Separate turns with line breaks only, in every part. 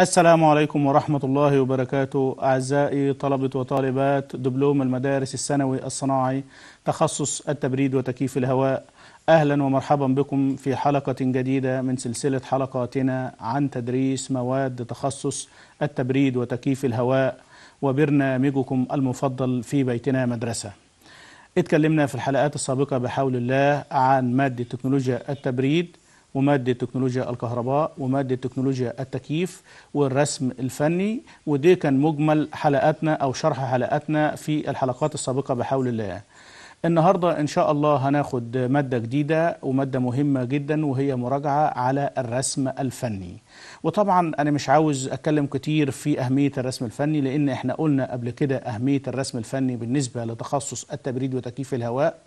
السلام عليكم ورحمة الله وبركاته أعزائي طلبة وطالبات دبلوم المدارس الثانوي الصناعي تخصص التبريد وتكييف الهواء أهلا ومرحبا بكم في حلقة جديدة من سلسلة حلقاتنا عن تدريس مواد تخصص التبريد وتكييف الهواء وبرنامجكم المفضل في بيتنا مدرسة اتكلمنا في الحلقات السابقة بحول الله عن مادة تكنولوجيا التبريد ومادة تكنولوجيا الكهرباء ومادة تكنولوجيا التكييف والرسم الفني ودي كان مجمل حلقاتنا أو شرح حلقاتنا في الحلقات السابقة بحول الله النهاردة إن شاء الله هناخد مادة جديدة ومادة مهمة جدا وهي مراجعة على الرسم الفني وطبعا أنا مش عاوز أتكلم كتير في أهمية الرسم الفني لأن إحنا قلنا قبل كده أهمية الرسم الفني بالنسبة لتخصص التبريد وتكييف الهواء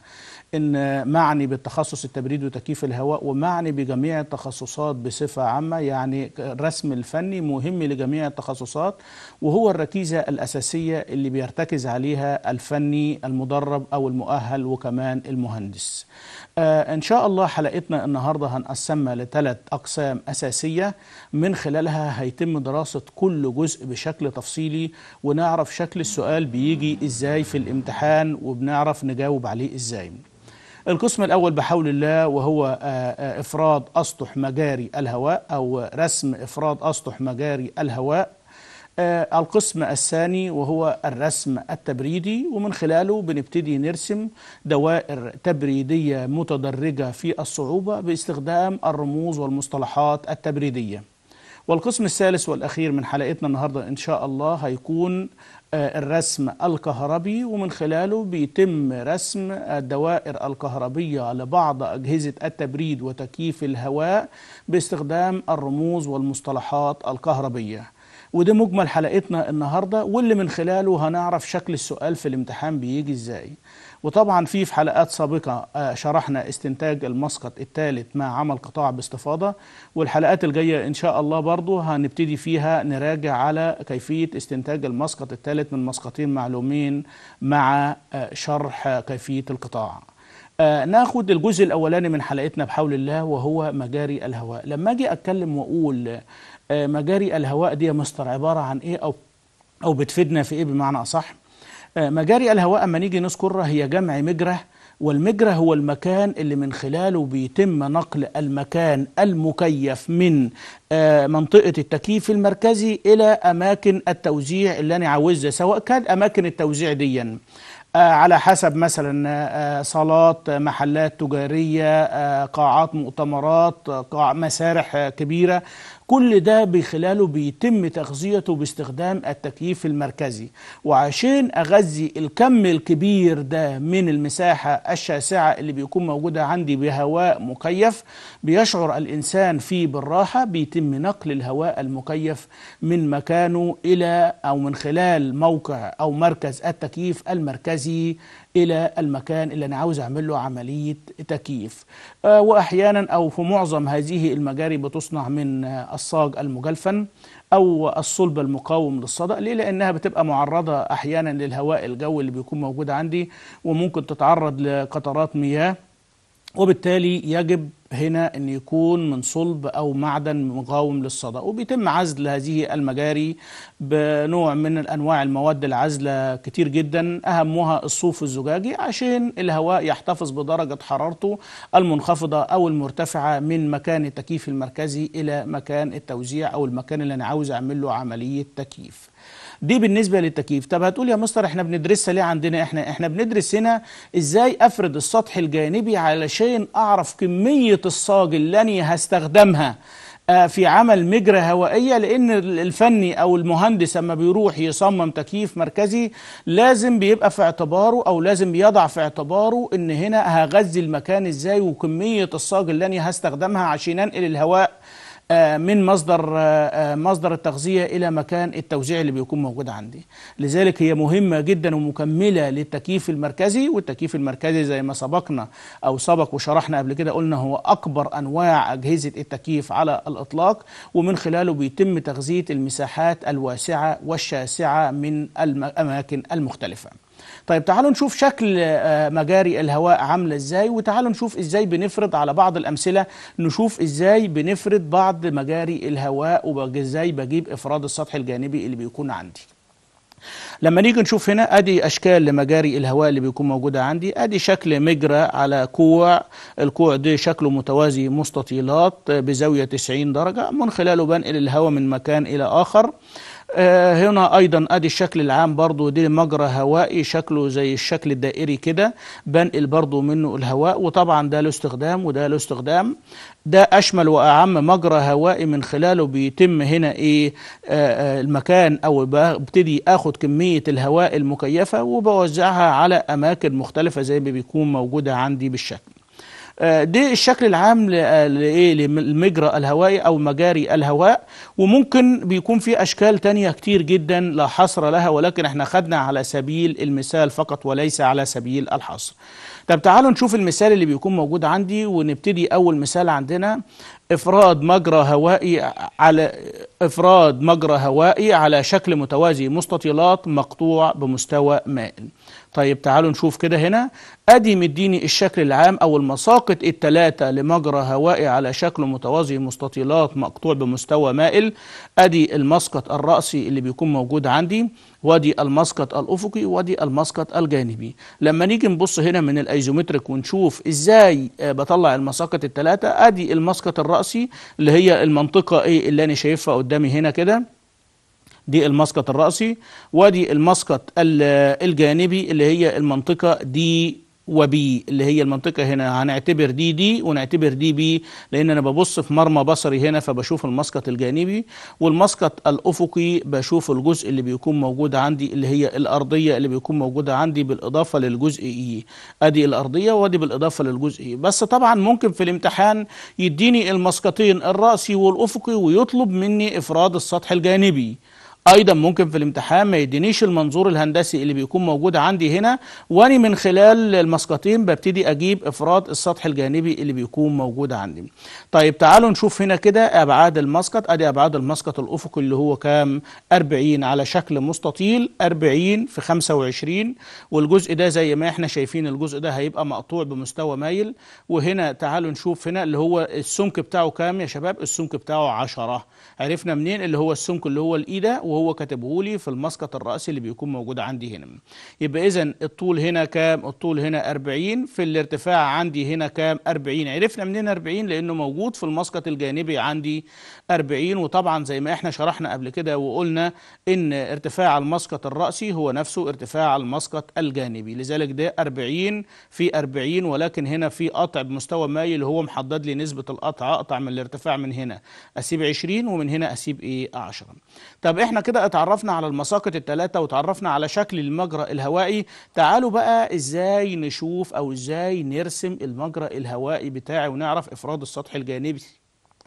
ان معني بالتخصص التبريد وتكييف الهواء ومعني بجميع التخصصات بصفه عامه يعني الرسم الفني مهم لجميع التخصصات وهو الركيزه الاساسيه اللي بيرتكز عليها الفني المدرب او المؤهل وكمان المهندس. آه ان شاء الله حلقتنا النهارده هنقسمها لثلاث اقسام اساسيه من خلالها هيتم دراسه كل جزء بشكل تفصيلي ونعرف شكل السؤال بيجي ازاي في الامتحان وبنعرف نجاوب عليه ازاي. القسم الأول بحول الله وهو آه، آه، إفراد أسطح مجاري الهواء أو رسم إفراد أسطح مجاري الهواء آه، القسم الثاني وهو الرسم التبريدي ومن خلاله بنبتدي نرسم دوائر تبريدية متدرجة في الصعوبة باستخدام الرموز والمصطلحات التبريدية والقسم الثالث والأخير من حلقتنا النهاردة إن شاء الله هيكون آه، الرسم الكهربي ومن خلاله بيتم رسم الدوائر الكهربية لبعض أجهزة التبريد وتكييف الهواء باستخدام الرموز والمصطلحات الكهربية وده مجمل حلقتنا النهاردة واللي من خلاله هنعرف شكل السؤال في الامتحان بيجي ازاي وطبعا في في حلقات سابقة آه، شرحنا استنتاج المسقط الثالث مع عمل قطاع باستفاضة والحلقات الجاية إن شاء الله برضو هنبتدي فيها نراجع على كيفية استنتاج المسقط الثالث من مسقطين معلومين مع آه، شرح كيفية القطاع آه، ناخد الجزء الأولاني من حلقتنا بحول الله وهو مجاري الهواء لما أجي أتكلم وأقول مجاري الهواء دي يا مستر عبارة عن إيه أو أو بتفيدنا في إيه بمعنى أصح؟ آه، مجاري الهواء أما نيجي نذكرها هي جمع مجرى والمجرى هو المكان اللي من خلاله بيتم نقل المكان المكيف من آه، منطقة التكييف المركزي إلى أماكن التوزيع اللي أنا عاوزها سواء كان أماكن التوزيع ديًا آه، على حسب مثلا صالات محلات تجارية قاعات مؤتمرات مسارح كبيرة كل ده بخلاله بيتم تغذيته باستخدام التكييف المركزي وعشان أغذي الكم الكبير ده من المساحة الشاسعة اللي بيكون موجودة عندي بهواء مكيف بيشعر الإنسان فيه بالراحة بيتم نقل الهواء المكيف من مكانه إلى أو من خلال موقع أو مركز التكييف المركزي الى المكان اللي انا عاوز اعمل له عمليه تكييف آه، واحيانا او في معظم هذه المجاري بتصنع من آه، الصاج المجلفن او الصلب المقاوم للصدأ ليه لانها بتبقى معرضه احيانا للهواء الجوي اللي بيكون موجود عندي وممكن تتعرض لقطرات مياه وبالتالي يجب هنا أن يكون من صلب أو معدن مقاوم للصدى وبيتم عزل هذه المجاري بنوع من الأنواع المواد العازلة كتير جدا أهمها الصوف الزجاجي عشان الهواء يحتفظ بدرجة حرارته المنخفضة أو المرتفعة من مكان التكييف المركزي إلى مكان التوزيع أو المكان اللي أنا عاوز أعمل له عملية تكييف دي بالنسبه للتكييف طب هتقول يا مستر احنا بندرسها ليه عندنا احنا احنا بندرس هنا ازاي افرد السطح الجانبي علشان اعرف كميه الصاج اللي انا هستخدمها آه، في عمل مجرى هوائية لأن الفني أو المهندس أما بيروح يصمم تكييف مركزي لازم بيبقى في اعتباره أو لازم بيضع في اعتباره إن هنا هغذي المكان إزاي وكمية الصاج اللي أنا هستخدمها عشان أنقل الهواء آه، من مصدر آه، آه، مصدر التغذية إلى مكان التوزيع اللي بيكون موجود عندي لذلك هي مهمة جدا ومكملة للتكييف المركزي والتكييف المركزي زي ما سبقنا أو سبق وشرحنا قبل كده قلنا هو أكبر أنواع أجهزة التكييف على الإطلاق ومن خلاله بيتم تغذية المساحات الواسعة والشاسعة من الأماكن المختلفة طيب تعالوا نشوف شكل آه، مجاري الهواء عامله ازاي وتعالوا نشوف ازاي بنفرض على بعض الامثله نشوف ازاي بنفرض بعض مجاري الهواء وازاي بجيب افراد السطح الجانبي اللي بيكون عندي لما نيجي نشوف هنا ادي اشكال لمجاري الهواء اللي بيكون موجوده عندي ادي شكل مجرى على كوع الكوع ده شكله متوازي مستطيلات آه، بزاويه 90 درجه من خلاله بنقل الهواء من مكان الى اخر آه، هنا ايضا ادي الشكل العام برضو دي مجرى هوائي شكله زي الشكل الدائري كده بنقل برضو منه الهواء وطبعا ده له استخدام وده له استخدام ده اشمل واعم مجرى هوائي من خلاله بيتم هنا ايه آه، آه، المكان او ببتدي اخد كميه الهواء المكيفه وبوزعها على اماكن مختلفه زي ما بيكون موجوده عندي بالشكل ده آه، الشكل العام آه، لايه للمجرى الهوائي او مجاري الهواء وممكن بيكون في اشكال تانية كتير جدا لا حصر لها ولكن احنا خدنا على سبيل المثال فقط وليس على سبيل الحصر طب تعالوا نشوف المثال اللي بيكون موجود عندي ونبتدي اول مثال عندنا افراد مجرى هوائي على افراد مجرى هوائي على شكل متوازي مستطيلات مقطوع بمستوى مائل طيب تعالوا نشوف كده هنا ادي مديني الشكل العام او المساقط الثلاثه لمجرى هوائي على شكل متوازي مستطيلات مقطوع بمستوى مائل ادي المسقط الراسي اللي بيكون موجود عندي وادي المسقط الافقي وادي المسقط الجانبي لما نيجي نبص هنا من الايزومتريك ونشوف ازاي آه، بطلع المساقط الثلاثه ادي المسقط الراسي اللي هي المنطقه ايه اللي انا شايفها قدامي هنا كده دي المسقط الرأسي ودي المسقط الجانبي اللي هي المنطقة دي وبي اللي هي المنطقة هنا هنعتبر دي دي ونعتبر دي بي لأن أنا ببص في مرمى بصري هنا فبشوف المسقط الجانبي والمسقط الأفقي بشوف الجزء اللي بيكون موجود عندي اللي هي الأرضية اللي بيكون موجودة عندي بالإضافة للجزء إي e. أدي الأرضية وأدي بالإضافة للجزء إي e. بس طبعا ممكن في الامتحان يديني المسقطين الرأسي والأفقي ويطلب مني إفراد السطح الجانبي ايضا ممكن في الامتحان ما يدينيش المنظور الهندسي اللي بيكون موجود عندي هنا واني من خلال المسقطين ببتدي اجيب افراد السطح الجانبي اللي بيكون موجود عندي طيب تعالوا نشوف هنا كده ابعاد المسقط ادي ابعاد المسقط الافقي اللي هو كام 40 على شكل مستطيل 40 في 25 والجزء ده زي ما احنا شايفين الجزء ده هيبقى مقطوع بمستوى مايل وهنا تعالوا نشوف هنا اللي هو السمك بتاعه كام يا شباب السمك بتاعه 10 عرفنا منين اللي هو السمك اللي هو الايده وهو كاتبه لي في المسقط الرأسي اللي بيكون موجود عندي هنا يبقى إذا الطول هنا كام الطول هنا 40 في الارتفاع عندي هنا كام 40 عرفنا منين 40 لأنه موجود في المسقط الجانبي عندي 40 وطبعا زي ما احنا شرحنا قبل كده وقلنا إن ارتفاع المسقط الرأسي هو نفسه ارتفاع المسقط الجانبي لذلك ده 40 في 40 ولكن هنا في قطع بمستوى مايل هو محدد لي نسبة القطع أقطع من الارتفاع من هنا أسيب 20 ومن هنا أسيب إيه 10 طب احنا احنا كده اتعرفنا على المساقط الثلاثة وتعرفنا على شكل المجرى الهوائي تعالوا بقى ازاي نشوف او ازاي نرسم المجرى الهوائي بتاعي ونعرف افراد السطح الجانبي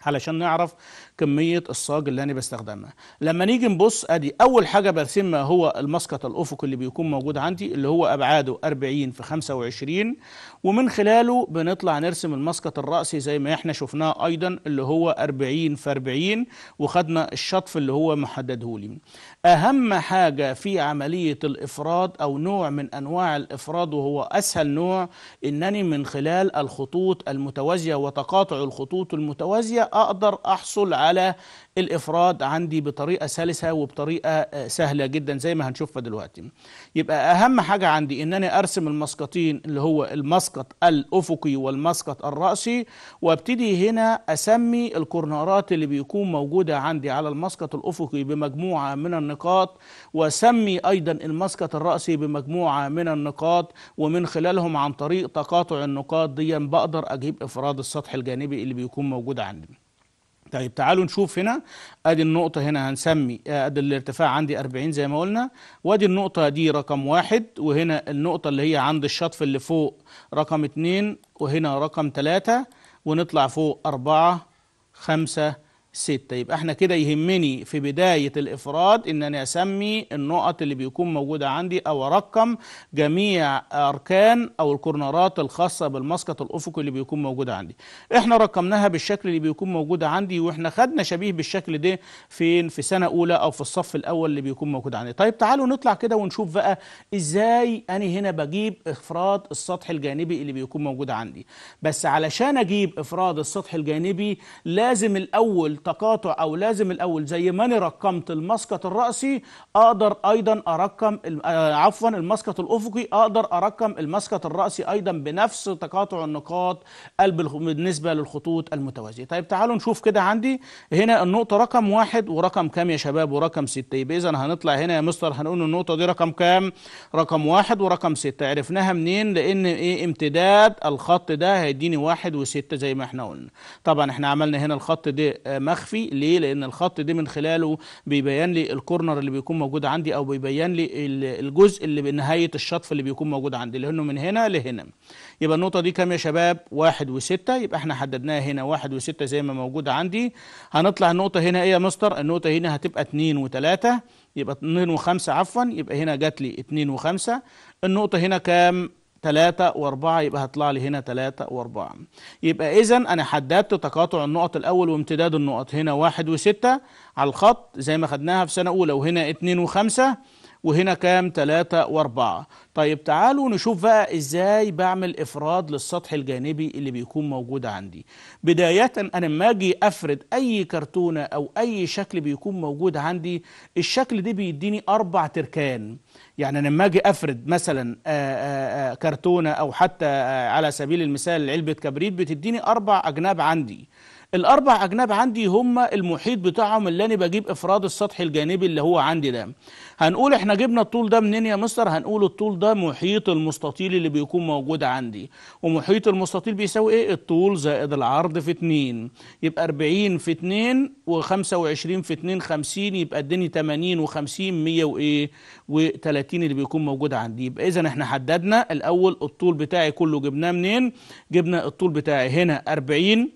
علشان نعرف كمية الصاج اللي أنا بستخدمها لما نيجي نبص أدي أول حاجة برسمها هو المسقط الأفقي اللي بيكون موجود عندي اللي هو أبعاده 40 في 25 ومن خلاله بنطلع نرسم المسقط الرأسي زي ما احنا شفناه أيضا اللي هو 40 في 40 وخدنا الشطف اللي هو محدده لي أهم حاجة في عملية الإفراد أو نوع من أنواع الإفراد وهو أسهل نوع إنني من خلال الخطوط المتوازية وتقاطع الخطوط المتوازية أقدر أحصل على الإفراد عندي بطريقة سلسة وبطريقة آه، سهلة جدا زي ما هنشوفها دلوقتي يبقى أهم حاجة عندي إن أنا أرسم المسقطين اللي هو المسقط الأفقي والمسقط الرأسي وابتدي هنا أسمي الكورنرات اللي بيكون موجودة عندي على المسقط الأفقي بمجموعة من النقاط واسمي أيضا المسقط الرأسي بمجموعة من النقاط ومن خلالهم عن طريق تقاطع النقاط دي بقدر أجيب إفراد السطح الجانبي اللي بيكون موجود عندي طيب تعالوا نشوف هنا ادي النقطة هنا هنسمي آه، ادي الارتفاع عندي 40 زي ما قلنا وادي النقطة دي رقم واحد وهنا النقطة اللي هي عند الشطف اللي فوق رقم اتنين وهنا رقم تلاتة ونطلع فوق أربعة خمسة ستة يبقى احنا كده يهمني في بداية الإفراد إن أنا أسمي النقط اللي بيكون موجودة عندي أو أرقم جميع أركان أو الكورنرات الخاصة بالمسقط الأفقي اللي بيكون موجودة عندي احنا رقمناها بالشكل اللي بيكون موجودة عندي وإحنا خدنا شبيه بالشكل ده فين في سنة أولى أو في الصف الأول اللي بيكون موجود عندي طيب تعالوا نطلع كده ونشوف بقى إزاي أنا هنا بجيب إفراد السطح الجانبي اللي بيكون موجود عندي بس علشان أجيب إفراد السطح الجانبي لازم الأول التقاطع او لازم الاول زي ما انا رقمت المسقط الراسي اقدر ايضا ارقم آه، عفوا المسقط الافقي اقدر ارقم المسقط الراسي ايضا بنفس تقاطع النقاط بالنسبه للخطوط المتوازيه طيب تعالوا نشوف كده عندي هنا النقطه رقم واحد ورقم كام يا شباب ورقم ستة يبقى اذا هنطلع هنا يا مستر هنقول النقطه دي رقم كام رقم واحد ورقم ستة عرفناها منين لان ايه امتداد الخط ده هيديني واحد وستة زي ما احنا قلنا طبعا احنا عملنا هنا الخط ده آه، مخفي ليه لان الخط ده من خلاله بيبين لي الكورنر اللي بيكون موجود عندي او بيبين لي الجزء اللي بنهايه الشطف اللي بيكون موجود عندي لانه من هنا لهنا يبقى النقطه دي كام يا شباب واحد وستة يبقى احنا حددناها هنا واحد وستة زي ما موجوده عندي هنطلع النقطه هنا ايه يا مستر النقطه هنا هتبقى 2 و3 يبقى 2 و5 عفوا يبقى هنا جات لي 2 و5 النقطه هنا كام 3 و4 يبقى هطلع لي هنا 3 و4 يبقى اذا انا حددت تقاطع النقط الاول وامتداد النقط هنا 1 و6 على الخط زي ما خدناها في سنه اولى وهنا 2 و5 وهنا كام تلاتة واربعة طيب تعالوا نشوف بقى ازاي بعمل افراد للسطح الجانبي اللي بيكون موجود عندي بداية انا لما اجي افرد اي كرتونة او اي شكل بيكون موجود عندي الشكل ده بيديني اربع تركان يعني انا لما اجي افرد مثلا آآ آه، آآ آه، آه، كرتونة او حتى على سبيل المثال علبة كبريت بتديني اربع اجناب عندي الاربع اجناب عندي هم المحيط بتاعهم اللي انا بجيب افراد السطح الجانبي اللي هو عندي ده هنقول احنا جبنا الطول ده منين يا مستر هنقول الطول ده محيط المستطيل اللي بيكون موجود عندي ومحيط المستطيل بيساوي ايه الطول زائد العرض في 2 يبقى 40 في 2 و25 في 2 50 يبقى اديني 80 و50 100 وايه و30 اللي بيكون موجود عندي يبقى اذا احنا حددنا الاول الطول بتاعي كله جبناه منين جبنا الطول بتاعي هنا 40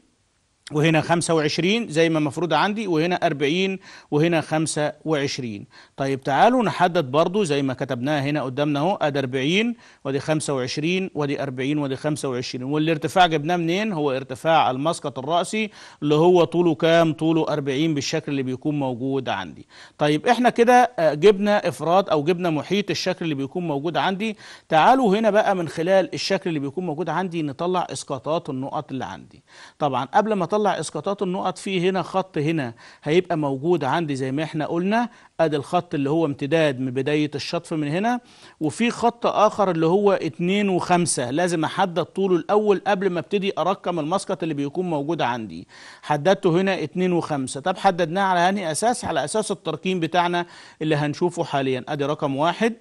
وهنا 25 زي ما مفروض عندي وهنا 40 وهنا 25 طيب تعالوا نحدد برضو زي ما كتبناها هنا قدامنا اهو ادي 40 وادي 25 وادي 40 وادي 25 والارتفاع جبناه منين هو ارتفاع المسقط الرأسي اللي هو طوله كام طوله 40 بالشكل اللي بيكون موجود عندي طيب احنا كده آه، جبنا افراد او جبنا محيط الشكل اللي بيكون موجود عندي تعالوا هنا بقى من خلال الشكل اللي بيكون موجود عندي نطلع اسقاطات النقط اللي عندي طبعا قبل ما هطلع اسقاطات النقط في هنا خط هنا هيبقى موجود عندي زي ما احنا قلنا ادي الخط اللي هو امتداد من بداية الشطف من هنا وفي خط اخر اللي هو 2 وخمسة لازم احدد طوله الاول قبل ما ابتدي ارقم المسقط اللي بيكون موجود عندي حددته هنا 2 وخمسة طب حددناه على انهي اساس على اساس الترقيم بتاعنا اللي هنشوفه حاليا ادي رقم واحد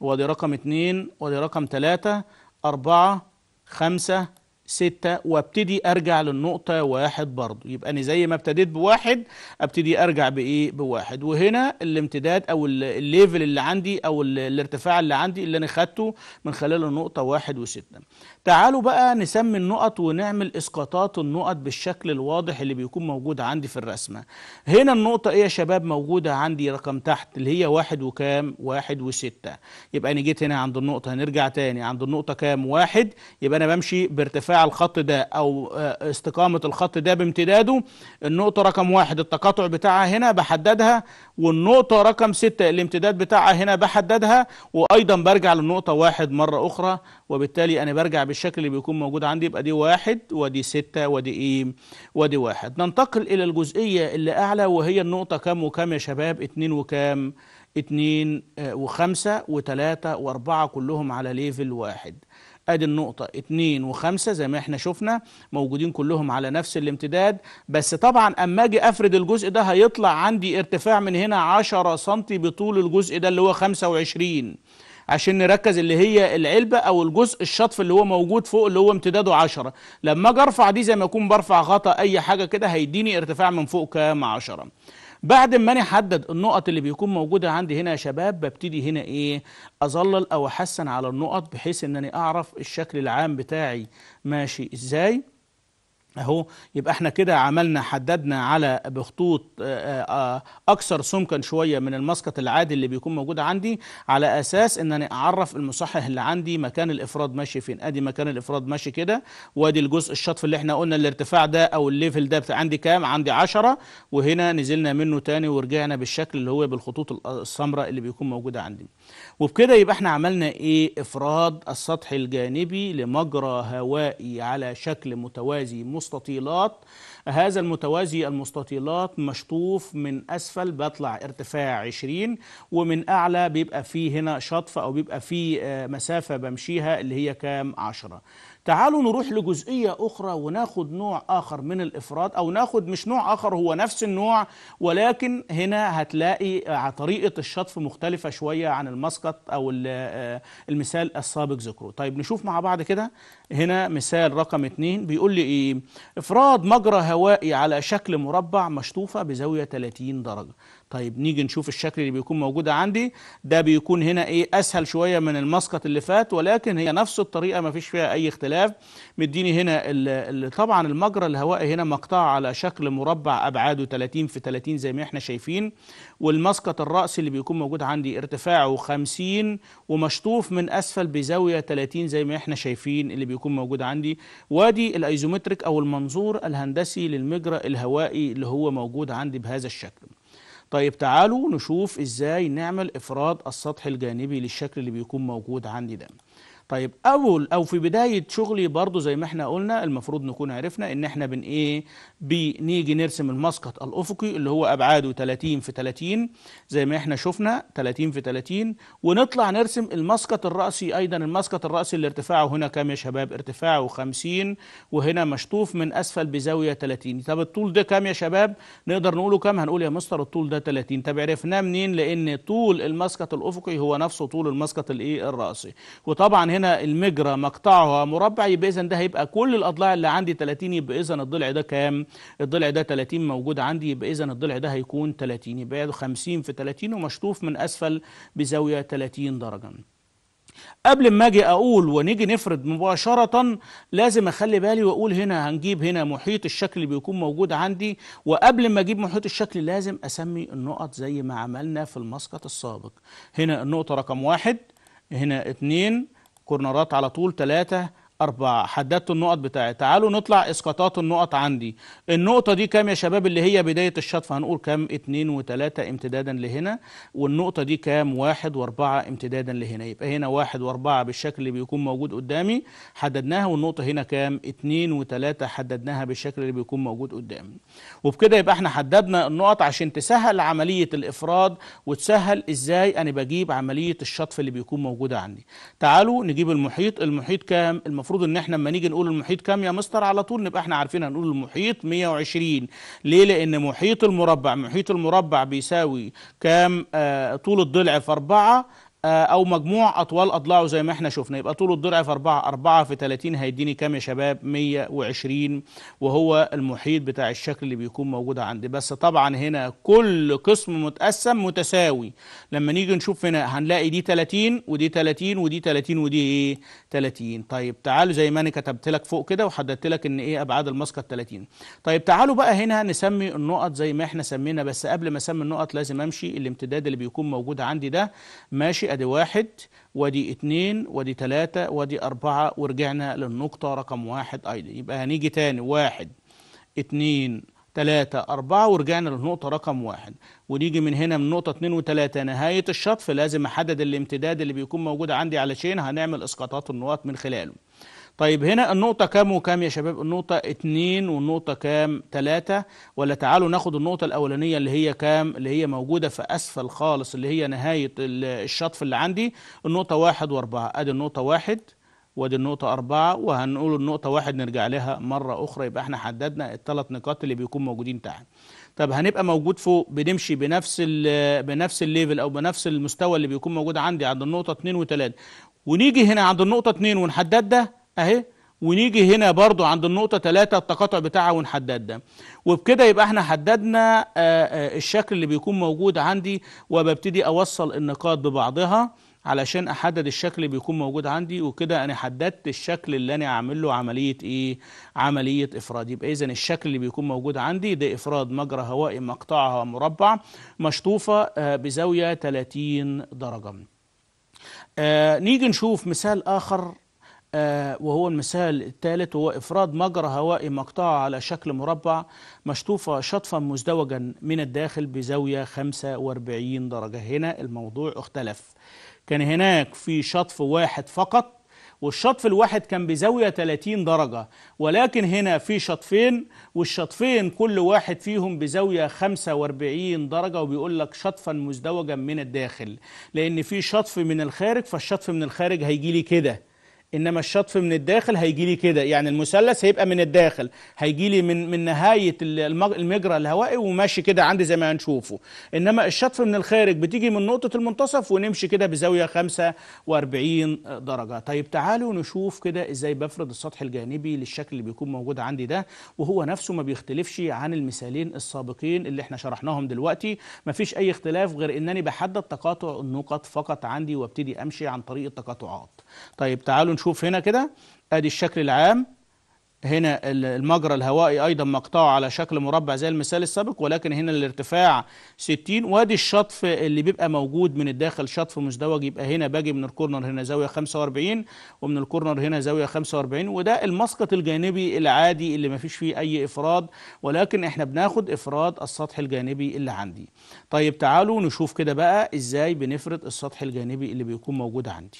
وادي رقم اتنين وادي رقم تلاتة اربعة خمسة ستة وابتدي ارجع للنقطة واحد برضو يبقى انا زي ما ابتديت بواحد ابتدي ارجع بايه بواحد وهنا الامتداد او الليفل اللي عندي او الارتفاع اللي عندي اللي انا خدته من خلال النقطة واحد وستة تعالوا بقى نسمي النقط ونعمل اسقاطات النقط بالشكل الواضح اللي بيكون موجود عندي في الرسمة هنا النقطة ايه يا شباب موجودة عندي رقم تحت اللي هي واحد وكام واحد وستة يبقى انا جيت هنا عند النقطة هنرجع تاني عند النقطة كام واحد يبقى انا بمشي بارتفاع الخط ده او آه، استقامة الخط ده بامتداده النقطة رقم واحد التقاطع بتاعها هنا بحددها والنقطة رقم ستة الامتداد بتاعها هنا بحددها وايضا برجع للنقطة واحد مرة اخرى وبالتالي أنا برجع بالشكل اللي بيكون موجود عندي يبقى دي واحد ودي ستة ودي إيه ودي واحد ننتقل إلى الجزئية اللي أعلى وهي النقطة كام وكام يا شباب اتنين وكام اتنين آه، وخمسة وتلاتة وأربعة كلهم على ليفل واحد ادي النقطة 2 و5 زي ما احنا شفنا موجودين كلهم على نفس الامتداد بس طبعا اما اجي افرد الجزء ده هيطلع عندي ارتفاع من هنا 10 سم بطول الجزء ده اللي هو 25 عشان نركز اللي هي العلبة او الجزء الشطف اللي هو موجود فوق اللي هو امتداده 10 لما اجي ارفع دي زي ما اكون برفع غطا اي حاجة كده هيديني ارتفاع من فوق كام 10 بعد ما انا احدد النقط اللي بيكون موجوده عندي هنا يا شباب ببتدي هنا ايه اظلل او احسن على النقط بحيث ان انا اعرف الشكل العام بتاعي ماشي ازاي اهو يبقى احنا كده عملنا حددنا على بخطوط آه، آه، آه، اكثر سمكا شويه من المسقط العادي اللي بيكون موجود عندي على اساس ان انا اعرف المصحح اللي عندي مكان الافراد ماشي فين ادي مكان الافراد ماشي كده وادي الجزء الشطف اللي احنا قلنا الارتفاع ده او الليفل ده عندي كام عندي 10 وهنا نزلنا منه تاني ورجعنا بالشكل اللي هو بالخطوط السمراء اللي بيكون موجوده عندي وبكده يبقى احنا عملنا ايه افراد السطح الجانبي لمجرى هوائي على شكل متوازي مصر مستطيلات هذا المتوازي المستطيلات مشطوف من أسفل بطلع ارتفاع 20 ومن أعلى بيبقى فيه هنا شطف أو بيبقى فيه آه، مسافة بمشيها اللي هي كام 10 تعالوا نروح لجزئية أخرى وناخد نوع آخر من الإفراد أو ناخد مش نوع آخر هو نفس النوع ولكن هنا هتلاقي طريقة الشطف مختلفة شوية عن المسقط أو آه، المثال السابق ذكره طيب نشوف مع بعض كده هنا مثال رقم اتنين بيقول لي إيه إفراد مجرى هوائي على شكل مربع مشطوفة بزاوية 30 درجة طيب نيجي نشوف الشكل اللي بيكون موجود عندي ده بيكون هنا ايه اسهل شوية من المسقط اللي فات ولكن هي نفس الطريقة ما فيش فيها اي اختلاف مديني هنا طبعا المجرى الهوائي هنا مقطع على شكل مربع ابعاده 30 في 30 زي ما احنا شايفين والمسقط الراسي اللي بيكون موجود عندي ارتفاعه 50 ومشطوف من اسفل بزاوية 30 زي ما احنا شايفين اللي بيكون موجود عندي وادي الايزومتريك او المنظور الهندسي للمجرى الهوائي اللي هو موجود عندي بهذا الشكل طيب تعالوا نشوف ازاي نعمل افراد السطح الجانبي للشكل اللي بيكون موجود عندي ده طيب اول او في بدايه شغلي برضو زي ما احنا قلنا المفروض نكون عرفنا ان احنا بن ايه بنيجي نرسم المسقط الافقي اللي هو ابعاده 30 في 30 زي ما احنا شفنا 30 في 30 ونطلع نرسم المسقط الراسي ايضا المسقط الراسي اللي ارتفاعه هنا كام يا شباب ارتفاعه 50 وهنا مشطوف من اسفل بزاويه 30 طب الطول ده كام يا شباب نقدر نقوله كام هنقول يا مستر الطول ده 30 طب عرفناه منين لان طول المسقط الافقي هو نفسه طول المسقط الايه الراسي وطبعا هنا هنا المجرى مقطعها مربع يبقى اذا ده هيبقى كل الاضلاع اللي عندي 30 يبقى اذا الضلع ده كام الضلع ده 30 موجود عندي يبقى اذا الضلع ده هيكون 30 يبقى 50 في 30 ومشطوف من اسفل بزاويه 30 درجه قبل ما اجي اقول ونيجي نفرض مباشره لازم اخلي بالي واقول هنا هنجيب هنا محيط الشكل اللي بيكون موجود عندي وقبل ما اجيب محيط الشكل لازم اسمي النقط زي ما عملنا في المسقط السابق هنا النقطه رقم واحد هنا اثنين كورنرات على طول ثلاثة أربعة حددت النقط بتاعي تعالوا نطلع إسقاطات النقط عندي النقطة دي كام يا شباب اللي هي بداية الشطف هنقول كام اتنين وتلاتة امتدادا لهنا والنقطة دي كام واحد وأربعة امتدادا لهنا يبقى هنا واحد وأربعة بالشكل اللي بيكون موجود قدامي حددناها والنقطة هنا كام اتنين وتلاتة حددناها بالشكل اللي بيكون موجود قدامي وبكده يبقى احنا حددنا النقط عشان تسهل عملية الإفراد وتسهل إزاي أنا بجيب عملية الشطف اللي بيكون موجودة عندي تعالوا نجيب المحيط المحيط كام المفروض المفروض ان احنا لما نيجي نقول المحيط كام يا مستر على طول نبقى احنا عارفين هنقول المحيط 120 ليه لان محيط المربع محيط المربع بيساوي كام آه طول الضلع في 4 آه، او مجموع اطوال اضلاعه زي ما احنا شفنا يبقى طول الضلع في 4 4 في 30 هيديني كام يا شباب 120 وهو المحيط بتاع الشكل اللي بيكون موجود عندي بس طبعا هنا كل قسم متقسم متساوي لما نيجي نشوف هنا هنلاقي دي 30 ودي 30 ودي 30 ودي ايه 30 طيب تعالوا زي ما انا كتبت لك فوق كده وحددت لك ان ايه ابعاد المسقط 30 طيب تعالوا بقى هنا نسمي النقط زي ما احنا سمينا بس قبل ما اسمي النقط لازم امشي الامتداد اللي بيكون موجود عندي ده ماشي ادي واحد ودي اتنين ودي تلاتة ودي اربعة ورجعنا للنقطة رقم واحد ايضا يبقى هنيجي تاني واحد اتنين تلاتة أربعة ورجعنا للنقطة رقم واحد ونيجي من هنا من نقطة اتنين وتلاتة نهاية الشطف لازم أحدد الامتداد اللي بيكون موجود عندي علشان هنعمل إسقاطات النقط من خلاله طيب هنا النقطة كام وكام يا شباب النقطة اتنين والنقطة كام تلاتة ولا تعالوا ناخد النقطة الأولانية اللي هي كام اللي هي موجودة في أسفل خالص اللي هي نهاية الشطف اللي عندي النقطة واحد وأربعة أدي النقطة واحد وادي النقطة أربعة وهنقول النقطة واحد نرجع لها مرة أخرى يبقى احنا حددنا الثلاث نقاط اللي بيكون موجودين تحت طب هنبقى موجود فوق بنمشي بنفس بنفس الليفل أو بنفس المستوى اللي بيكون موجود عندي عند النقطة 2 و3 ونيجي هنا عند النقطة 2 ونحدد ده اهي ونيجي هنا برضو عند النقطة ثلاثة التقاطع بتاعها ونحدد ده وبكده يبقى احنا حددنا آه، آه، الشكل اللي بيكون موجود عندي وببتدي اوصل النقاط ببعضها علشان احدد الشكل اللي بيكون موجود عندي وكده انا حددت الشكل اللي انا اعمل له عمليه ايه عمليه افراد يبقى اذا الشكل اللي بيكون موجود عندي ده افراد مجرى هوائي مقطعها مربع مشطوفه آه، بزاويه 30 درجه آه نيجي نشوف مثال اخر آه، وهو المثال الثالث وهو إفراد مجرى هوائي مقطعة على شكل مربع مشطوفة شطفا مزدوجا من الداخل بزاوية 45 درجة هنا الموضوع اختلف كان هناك في شطف واحد فقط والشطف الواحد كان بزاوية 30 درجة ولكن هنا في شطفين والشطفين كل واحد فيهم بزاوية 45 درجة وبيقول لك شطفا مزدوجا من الداخل لأن في شطف من الخارج فالشطف من الخارج هيجي لي كده انما الشطف من الداخل هيجي لي كده يعني المثلث هيبقى من الداخل هيجي لي من من نهايه المجرى الهوائي وماشي كده عندي زي ما هنشوفه انما الشطف من الخارج بتيجي من نقطه المنتصف ونمشي كده بزاويه 45 درجه طيب تعالوا نشوف كده ازاي بفرد السطح الجانبي للشكل اللي بيكون موجود عندي ده وهو نفسه ما بيختلفش عن المثالين السابقين اللي احنا شرحناهم دلوقتي مفيش اي اختلاف غير انني بحدد تقاطع النقط فقط عندي وابتدي امشي عن طريق التقاطعات طيب تعالوا نشوف هنا كده ادي الشكل العام هنا المجرى الهوائي ايضا مقطعه على شكل مربع زي المثال السابق ولكن هنا الارتفاع 60 وادي الشطف اللي بيبقى موجود من الداخل شطف مزدوج يبقى هنا باجي من الكورنر هنا زاويه 45 ومن الكورنر هنا زاويه 45 وده المسقط الجانبي العادي اللي ما فيش فيه اي افراد ولكن احنا بناخد افراد السطح الجانبي اللي عندي طيب تعالوا نشوف كده بقى ازاي بنفرد السطح الجانبي اللي بيكون موجود عندي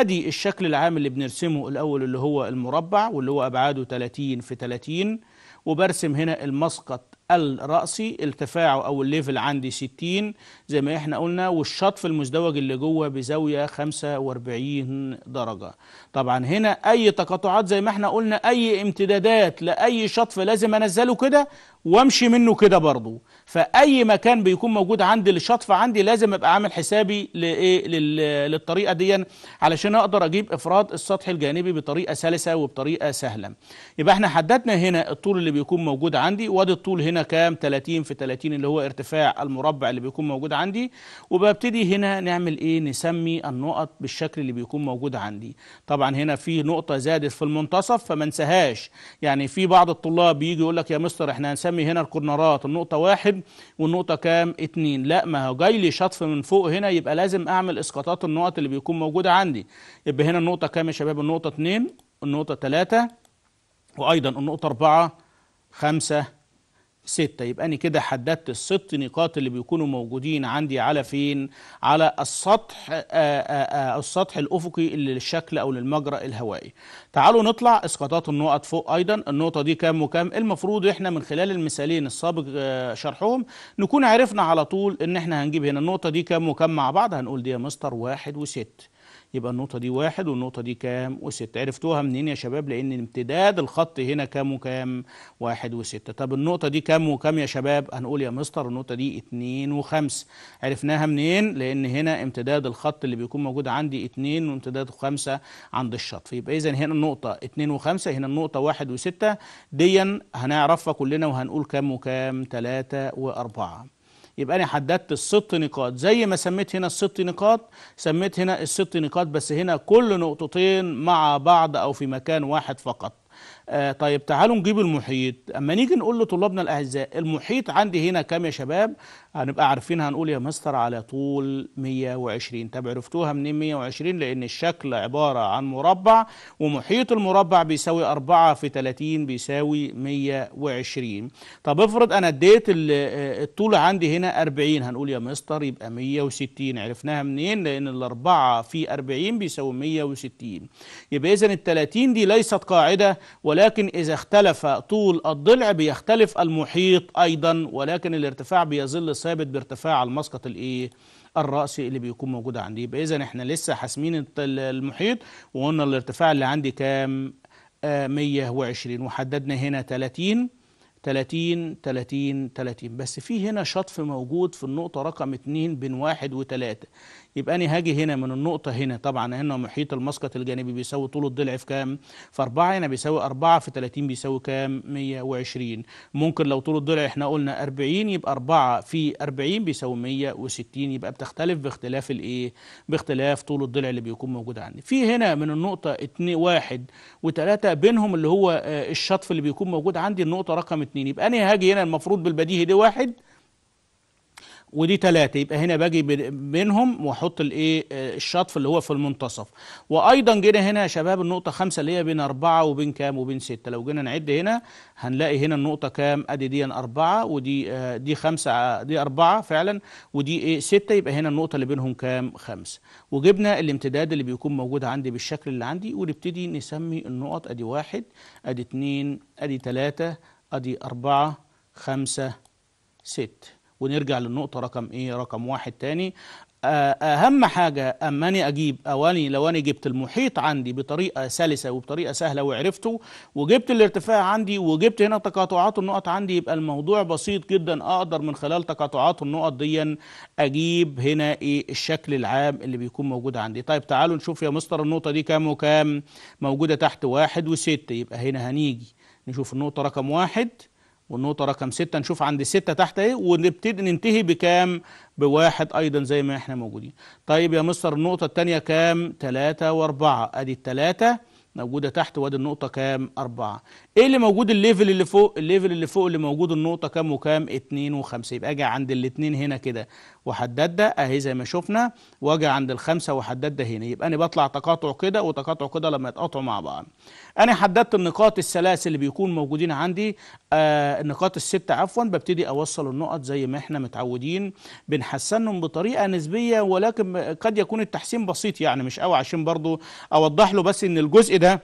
ادي الشكل العام اللي بنرسمه الاول اللي هو المربع واللي هو ابعاده 30 في 30 وبرسم هنا المسقط الرأسي ارتفاعه او الليفل عندي 60 زي ما احنا قلنا والشطف المزدوج اللي جوه بزاويه 45 درجه. طبعا هنا اي تقاطعات زي ما احنا قلنا اي امتدادات لاي شطف لازم انزله كده وامشي منه كده برضه فاي مكان بيكون موجود عندي للشطف عندي لازم ابقى عامل حسابي لايه للطريقه دي علشان اقدر اجيب افراد السطح الجانبي بطريقه سلسه وبطريقه سهله يبقى احنا حددنا هنا الطول اللي بيكون موجود عندي وادي الطول هنا كام 30 في 30 اللي هو ارتفاع المربع اللي بيكون موجود عندي وببتدي هنا نعمل ايه نسمي النقط بالشكل اللي بيكون موجود عندي طبعا هنا في نقطه زادت في المنتصف فما انساهاش يعني في بعض الطلاب بيجي يقول لك يا مستر احنا هنسمي بنسمي هنا الكورنرات النقطة واحد والنقطة كام اتنين لا ما هو جاي لي شطف من فوق هنا يبقى لازم اعمل اسقاطات النقط اللي بيكون موجودة عندي يبقى هنا النقطة كام يا شباب النقطة اتنين النقطة تلاتة وأيضا النقطة أربعة خمسة ستة يبقى أنا كده حددت الست نقاط اللي بيكونوا موجودين عندي على فين على السطح آآ آه، آآ آه، آه، السطح الأفقي اللي للشكل أو للمجرى الهوائي تعالوا نطلع إسقاطات النقط فوق أيضا النقطة دي كام وكام المفروض إحنا من خلال المثالين السابق شرحهم نكون عرفنا على طول إن إحنا هنجيب هنا النقطة دي كام وكام مع بعض هنقول دي يا مستر واحد وست يبقى النقطة دي واحد والنقطة دي كام وستة عرفتوها منين يا شباب لأن امتداد الخط هنا كام وكام واحد وستة طب النقطة دي كام وكام يا شباب هنقول يا مستر النقطة دي اتنين وخمس عرفناها منين لأن هنا امتداد الخط اللي بيكون موجود عندي اتنين وامتداد خمسة عند الشط يبقى إذا هنا النقطة اتنين وخمسة هنا النقطة واحد وستة ديا هنعرفها كلنا وهنقول كام وكام تلاتة وأربعة يبقى انا حددت الست نقاط زي ما سميت هنا الست نقاط سميت هنا الست نقاط بس هنا كل نقطتين مع بعض او في مكان واحد فقط آه طيب تعالوا نجيب المحيط اما نيجي نقول لطلابنا الاعزاء المحيط عندي هنا كم يا شباب هنبقى عارفين هنقول يا مستر على طول 120 طب عرفتوها منين 120 لان الشكل عبارة عن مربع ومحيط المربع بيساوي 4 في 30 بيساوي 120 طب افرض انا اديت الطول عندي هنا 40 هنقول يا مستر يبقى 160 عرفناها منين لان ال 4 في 40 بيساوي 160 يبقى اذا ال 30 دي ليست قاعدة ولكن اذا اختلف طول الضلع بيختلف المحيط ايضا ولكن الارتفاع بيظل ثابت بارتفاع المسقط الايه الرأسي اللي بيكون موجود عندي يبقى اذا احنا لسه حاسمين المحيط وقلنا الارتفاع اللي عندي كام آه 120 وحددنا هنا 30 30 30 30 بس في هنا شطف موجود في النقطة رقم 2 بين 1 و3 يبقى أنا هاجي هنا من النقطة هنا طبعا هنا محيط المسقط الجانبي بيساوي طول الضلع في كام؟ في 4 هنا بيساوي 4 في 30 بيساوي كام؟ 120 ممكن لو طول الضلع احنا قلنا 40 يبقى 4 في 40 بيساوي 160 يبقى بتختلف باختلاف الإيه؟ باختلاف طول الضلع اللي بيكون موجود عندي في هنا من النقطة 2 1 و3 بينهم اللي هو آه، الشطف اللي بيكون موجود عندي النقطة رقم 2 يبقى أنا هاجي هنا المفروض بالبديهي دي واحد ودي تلاتة يبقى هنا باجي بينهم واحط الايه آه، الشطف اللي هو في المنتصف وايضا جينا هنا يا شباب النقطه خمسة اللي هي بين أربعة وبين كام وبين ستة لو جينا نعد هنا هنلاقي هنا النقطه كام ادي دي أربعة ودي آه، دي خمسة آه، دي أربعة فعلا ودي ايه ستة يبقى هنا النقطه اللي بينهم كام خمسة وجبنا الامتداد اللي بيكون موجود عندي بالشكل اللي عندي ونبتدي نسمي النقط ادي واحد ادي اتنين ادي تلاتة ادي أربعة خمسة ست ونرجع للنقطة رقم إيه رقم واحد تاني آه، أهم حاجة أما اني أجيب أواني لو أنا جبت المحيط عندي بطريقة سلسة وبطريقة سهلة وعرفته وجبت الارتفاع عندي وجبت هنا تقاطعات النقط عندي يبقى الموضوع بسيط جدا أقدر من خلال تقاطعات النقط دي أجيب هنا إيه الشكل العام اللي بيكون موجود عندي طيب تعالوا نشوف يا مستر النقطة دي كام وكام موجودة تحت واحد وستة يبقى هنا هنيجي نشوف النقطة رقم واحد والنقطة رقم ستة نشوف عند 6 تحت ايه ونبتدي ننتهي بكام بواحد ايضا زي ما احنا موجودين طيب يا مستر النقطة التانية كام تلاتة واربعة ادي التلاتة موجودة تحت وادي النقطة كام أربعة ايه اللي موجود الليفل اللي فوق الليفل اللي فوق اللي موجود النقطة كام وكام اتنين وخمسة يبقى اجي عند الاتنين هنا كده ده اهي زي ما شفنا واجي عند الخمسه ده هنا يبقى انا بطلع تقاطع كده وتقاطع كده لما يتقاطعوا مع بعض انا حددت النقاط الثلاث اللي بيكون موجودين عندي آه النقاط الست عفوا ببتدي اوصل النقط زي ما احنا متعودين بنحسنهم بطريقه نسبيه ولكن قد يكون التحسين بسيط يعني مش قوي عشان برضو اوضح له بس ان الجزء ده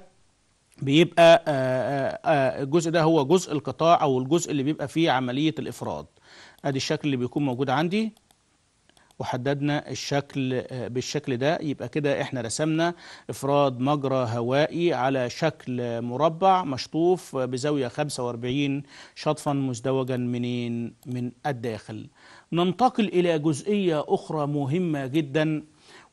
بيبقى آآ آه، آآ آه، آه، الجزء ده هو جزء القطاع او الجزء اللي بيبقى فيه عمليه الافراد ادي الشكل اللي بيكون موجود عندي وحددنا الشكل آه، بالشكل ده يبقى كده احنا رسمنا افراد مجرى هوائي على شكل مربع مشطوف بزاوية 45 شطفا مزدوجا منين من الداخل ننتقل إلى جزئية أخرى مهمة جداً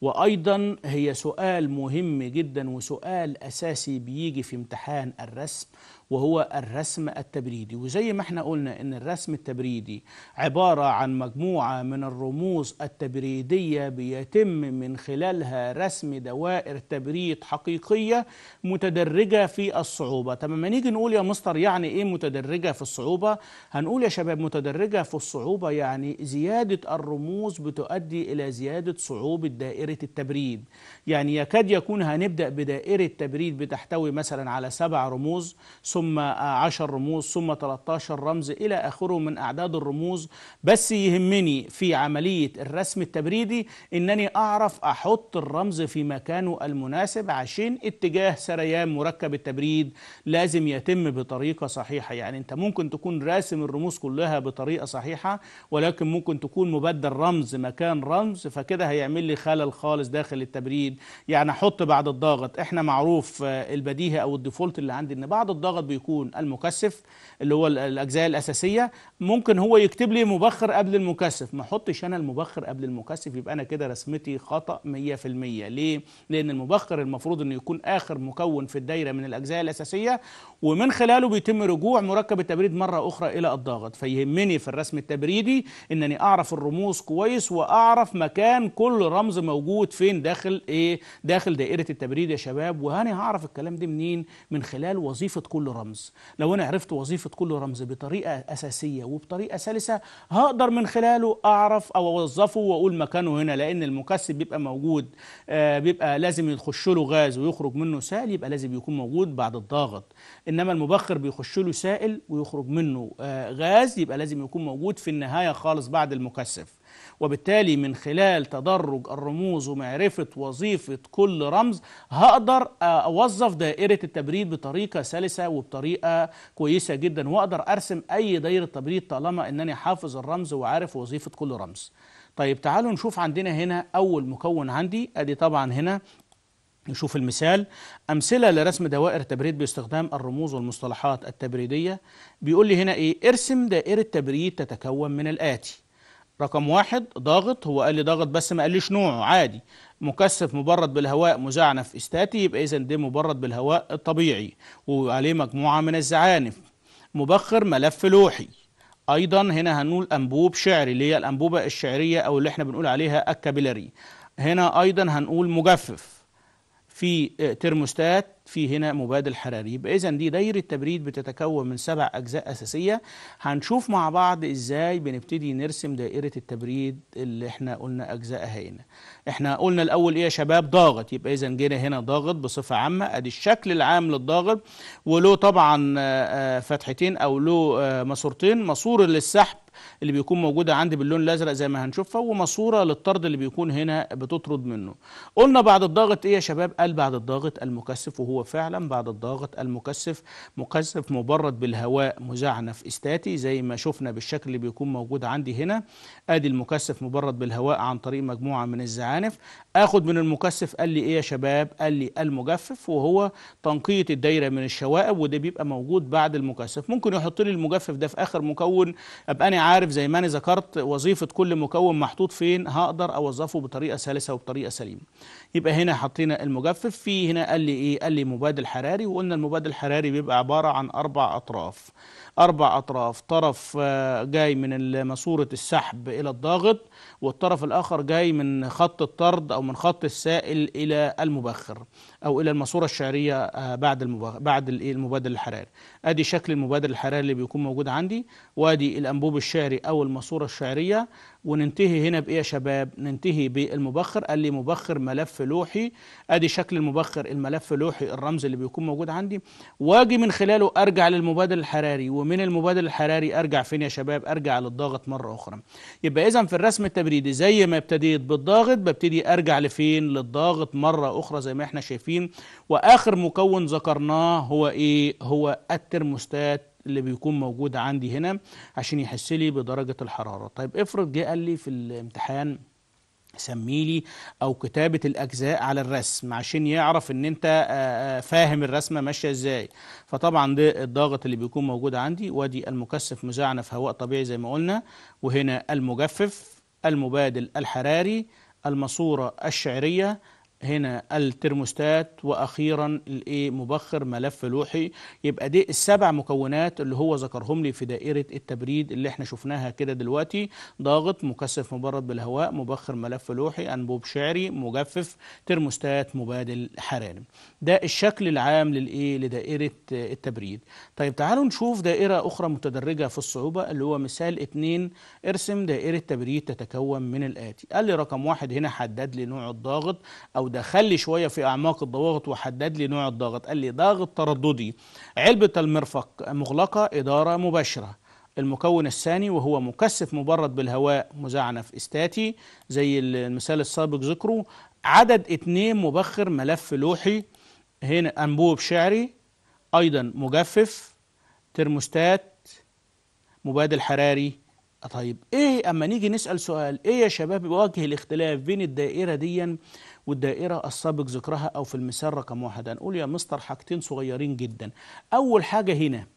وايضا هي سؤال مهم جدا وسؤال اساسي بيجي في امتحان الرسم وهو الرسم التبريدي وزي ما احنا قلنا ان الرسم التبريدي عبارة عن مجموعة من الرموز التبريدية بيتم من خلالها رسم دوائر تبريد حقيقية متدرجة في الصعوبة طب ما نيجي نقول يا مستر يعني ايه متدرجة في الصعوبة هنقول يا شباب متدرجة في الصعوبة يعني زيادة الرموز بتؤدي الى زيادة صعوبة دائرة التبريد يعني يكاد يكون هنبدأ بدائرة تبريد بتحتوي مثلا على سبع رموز ثم 10 رموز ثم 13 رمز إلى آخره من أعداد الرموز بس يهمني في عملية الرسم التبريدي إنني أعرف أحط الرمز في مكانه المناسب عشان اتجاه سريان مركب التبريد لازم يتم بطريقة صحيحة يعني أنت ممكن تكون راسم الرموز كلها بطريقة صحيحة ولكن ممكن تكون مبدل رمز مكان رمز فكده هيعمل لي خلل خالص داخل التبريد يعني أحط بعد الضغط إحنا معروف آه، البديهة أو الديفولت اللي عندي إن بعد الضغط بيكون المكثف اللي هو الاجزاء الاساسيه ممكن هو يكتب لي مبخر قبل المكثف ما احطش انا المبخر قبل المكثف يبقى انا كده رسمتي خطا 100% ليه لان المبخر المفروض انه يكون اخر مكون في الدايره من الاجزاء الاساسيه ومن خلاله بيتم رجوع مركب التبريد مره اخرى الى الضاغط فيهمني في الرسم التبريدي انني اعرف الرموز كويس واعرف مكان كل رمز موجود فين داخل ايه داخل دائره التبريد يا شباب وهاني هعرف الكلام ده منين من خلال وظيفه كل رمز الرمز لو أنا عرفت وظيفة كل رمز بطريقة أساسية وبطريقة سلسة هقدر من خلاله أعرف أو أوظفه وأقول مكانه هنا لأن المكثف بيبقى موجود آه، بيبقى لازم يخش له غاز ويخرج منه سائل يبقى لازم يكون موجود بعد الضاغط إنما المبخر بيخش له سائل ويخرج منه آه، غاز يبقى لازم يكون موجود في النهاية خالص بعد المكثف وبالتالي من خلال تدرج الرموز ومعرفة وظيفة كل رمز هقدر أوظف دائرة التبريد بطريقة سلسة وبطريقة كويسة جدا وأقدر أرسم أي دايرة تبريد طالما أنني حافظ الرمز وعارف وظيفة كل رمز طيب تعالوا نشوف عندنا هنا أول مكون عندي أدي طبعا هنا نشوف المثال أمثلة لرسم دوائر تبريد باستخدام الرموز والمصطلحات التبريدية بيقول لي هنا إيه ارسم دائرة تبريد تتكون من الآتي رقم واحد ضاغط هو قال لي ضاغط بس ما قاليش نوعه عادي مكثف مبرد بالهواء مزعنف استاتي يبقى اذا ده مبرد بالهواء الطبيعي وعليه مجموعه من الزعانف مبخر ملف لوحي ايضا هنا هنقول انبوب شعري اللي هي الانبوبه الشعريه او اللي احنا بنقول عليها الكابيلاري هنا ايضا هنقول مجفف في ترموستات في هنا مبادل حراري يبقى اذا دي دايره تبريد بتتكون من سبع اجزاء اساسيه هنشوف مع بعض ازاي بنبتدي نرسم دائره التبريد اللي احنا قلنا اجزائها هنا احنا قلنا الاول ايه يا شباب ضاغط يبقى اذا جينا هنا ضاغط بصفه عامه ادي الشكل العام للضاغط وله طبعا آه، آه، فتحتين او له آه، ماسورتين ماسوره للسحب اللي بيكون موجودة عندي باللون الأزرق زي ما هنشوفها وماسورة للطرد اللي بيكون هنا بتطرد منه قلنا بعد الضاغط إيه يا شباب قال بعد الضاغط المكثف وهو فعلا بعد الضاغط المكثف مكثف مبرد بالهواء مزعنف استاتي زي ما شفنا بالشكل اللي بيكون موجود عندي هنا ادي المكثف مبرد بالهواء عن طريق مجموعه من الزعانف اخد من المكثف قال لي ايه يا شباب قال لي المجفف وهو تنقية الدايره من الشوائب وده بيبقى موجود بعد المكثف ممكن يحط لي المجفف ده في اخر مكون ابقى انا عارف زي ما انا ذكرت وظيفه كل مكون محطوط فين هقدر اوظفه بطريقه سلسه وبطريقه سليمه يبقى هنا حطينا المجفف في هنا قال لي ايه قال لي مبادل حراري وقلنا المبادل الحراري بيبقى عباره عن اربع اطراف أربع أطراف طرف آه، جاي من ماسورة السحب إلى الضاغط والطرف الآخر جاي من خط الطرد أو من خط السائل إلى المبخر أو إلى الماسورة الشعرية آه، بعد المبادل الحراري ادي شكل المبادر الحراري اللي بيكون موجود عندي وادي الانبوب الشعري او الماسوره الشعريه وننتهي هنا بايه يا شباب ننتهي بالمبخر قال لي مبخر ملف لوحي ادي شكل المبخر الملف لوحي الرمز اللي بيكون موجود عندي واجي من خلاله ارجع للمبادر الحراري ومن المبادر الحراري ارجع فين يا شباب ارجع للضغط مره اخرى يبقى اذا في الرسم التبريدي زي ما ابتديت بالضاغط ببتدي ارجع لفين للضاغط مره اخرى زي ما احنا شايفين واخر مكون ذكرناه هو ايه هو التبريد الترموستات اللي بيكون موجود عندي هنا عشان يحس لي بدرجة الحرارة طيب افرض جه قال لي في الامتحان سميلي او كتابه الاجزاء على الرسم عشان يعرف ان انت فاهم الرسمه ماشيه ازاي فطبعا ده الضغط اللي بيكون موجود عندي وادي المكثف مزعنف هواء طبيعي زي ما قلنا وهنا المجفف المبادل الحراري الماسوره الشعريه هنا الترموستات واخيرا الايه مبخر ملف لوحي يبقى دي السبع مكونات اللي هو ذكرهم لي في دائره التبريد اللي احنا شفناها كده دلوقتي ضاغط مكثف مبرد بالهواء مبخر ملف لوحي انبوب شعري مجفف ترموستات مبادل حراري ده الشكل العام للايه لدائره التبريد طيب تعالوا نشوف دائره اخرى متدرجه في الصعوبه اللي هو مثال 2 ارسم دائره تبريد تتكون من الاتي قال لي رقم واحد هنا حدد لي نوع الضاغط او دخل لي شويه في اعماق الضواغط وحدد لي نوع الضغط قال لي ضغط ترددي علبه المرفق مغلقه اداره مباشره المكون الثاني وهو مكثف مبرد بالهواء مزعنف استاتي زي المثال السابق ذكره عدد اثنين مبخر ملف لوحي هنا انبوب شعري ايضا مجفف ترموستات مبادل حراري طيب ايه اما نيجي نسال سؤال ايه يا شباب وجه الاختلاف بين الدائره دي والدائرة السابق ذكرها أو في المثال رقم واحد هنقول يا مستر حاجتين صغيرين جدا أول حاجة هنا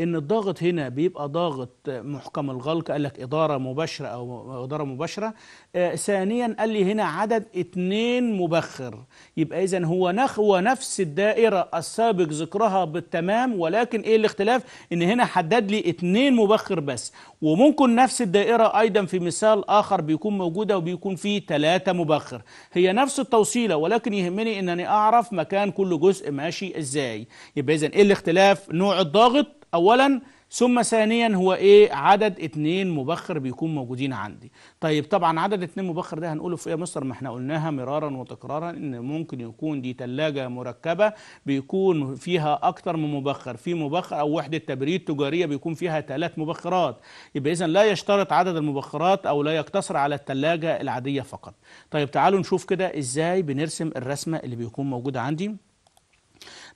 ان الضاغط هنا بيبقى ضاغط محكم الغلق قال لك اداره مباشره او اداره مباشره آه ثانيا قال لي هنا عدد اثنين مبخر يبقى اذا هو نخ هو نفس الدائره السابق ذكرها بالتمام ولكن ايه الاختلاف ان هنا حدد لي اثنين مبخر بس وممكن نفس الدائره ايضا في مثال اخر بيكون موجوده وبيكون فيه ثلاثة مبخر هي نفس التوصيله ولكن يهمني انني اعرف مكان كل جزء ماشي ازاي يبقى اذا ايه الاختلاف نوع الضاغط أولا ثم ثانيا هو ايه عدد اتنين مبخر بيكون موجودين عندي طيب طبعا عدد اتنين مبخر ده هنقوله في ايه يا مستر ما احنا قلناها مرارا وتكرارا ان ممكن يكون دي تلاجة مركبة بيكون فيها اكتر من مبخر في مبخر او وحدة تبريد تجارية بيكون فيها ثلاث مبخرات يبقى اذا لا يشترط عدد المبخرات او لا يقتصر على التلاجة العادية فقط طيب تعالوا نشوف كده ازاي بنرسم الرسمة اللي بيكون موجودة عندي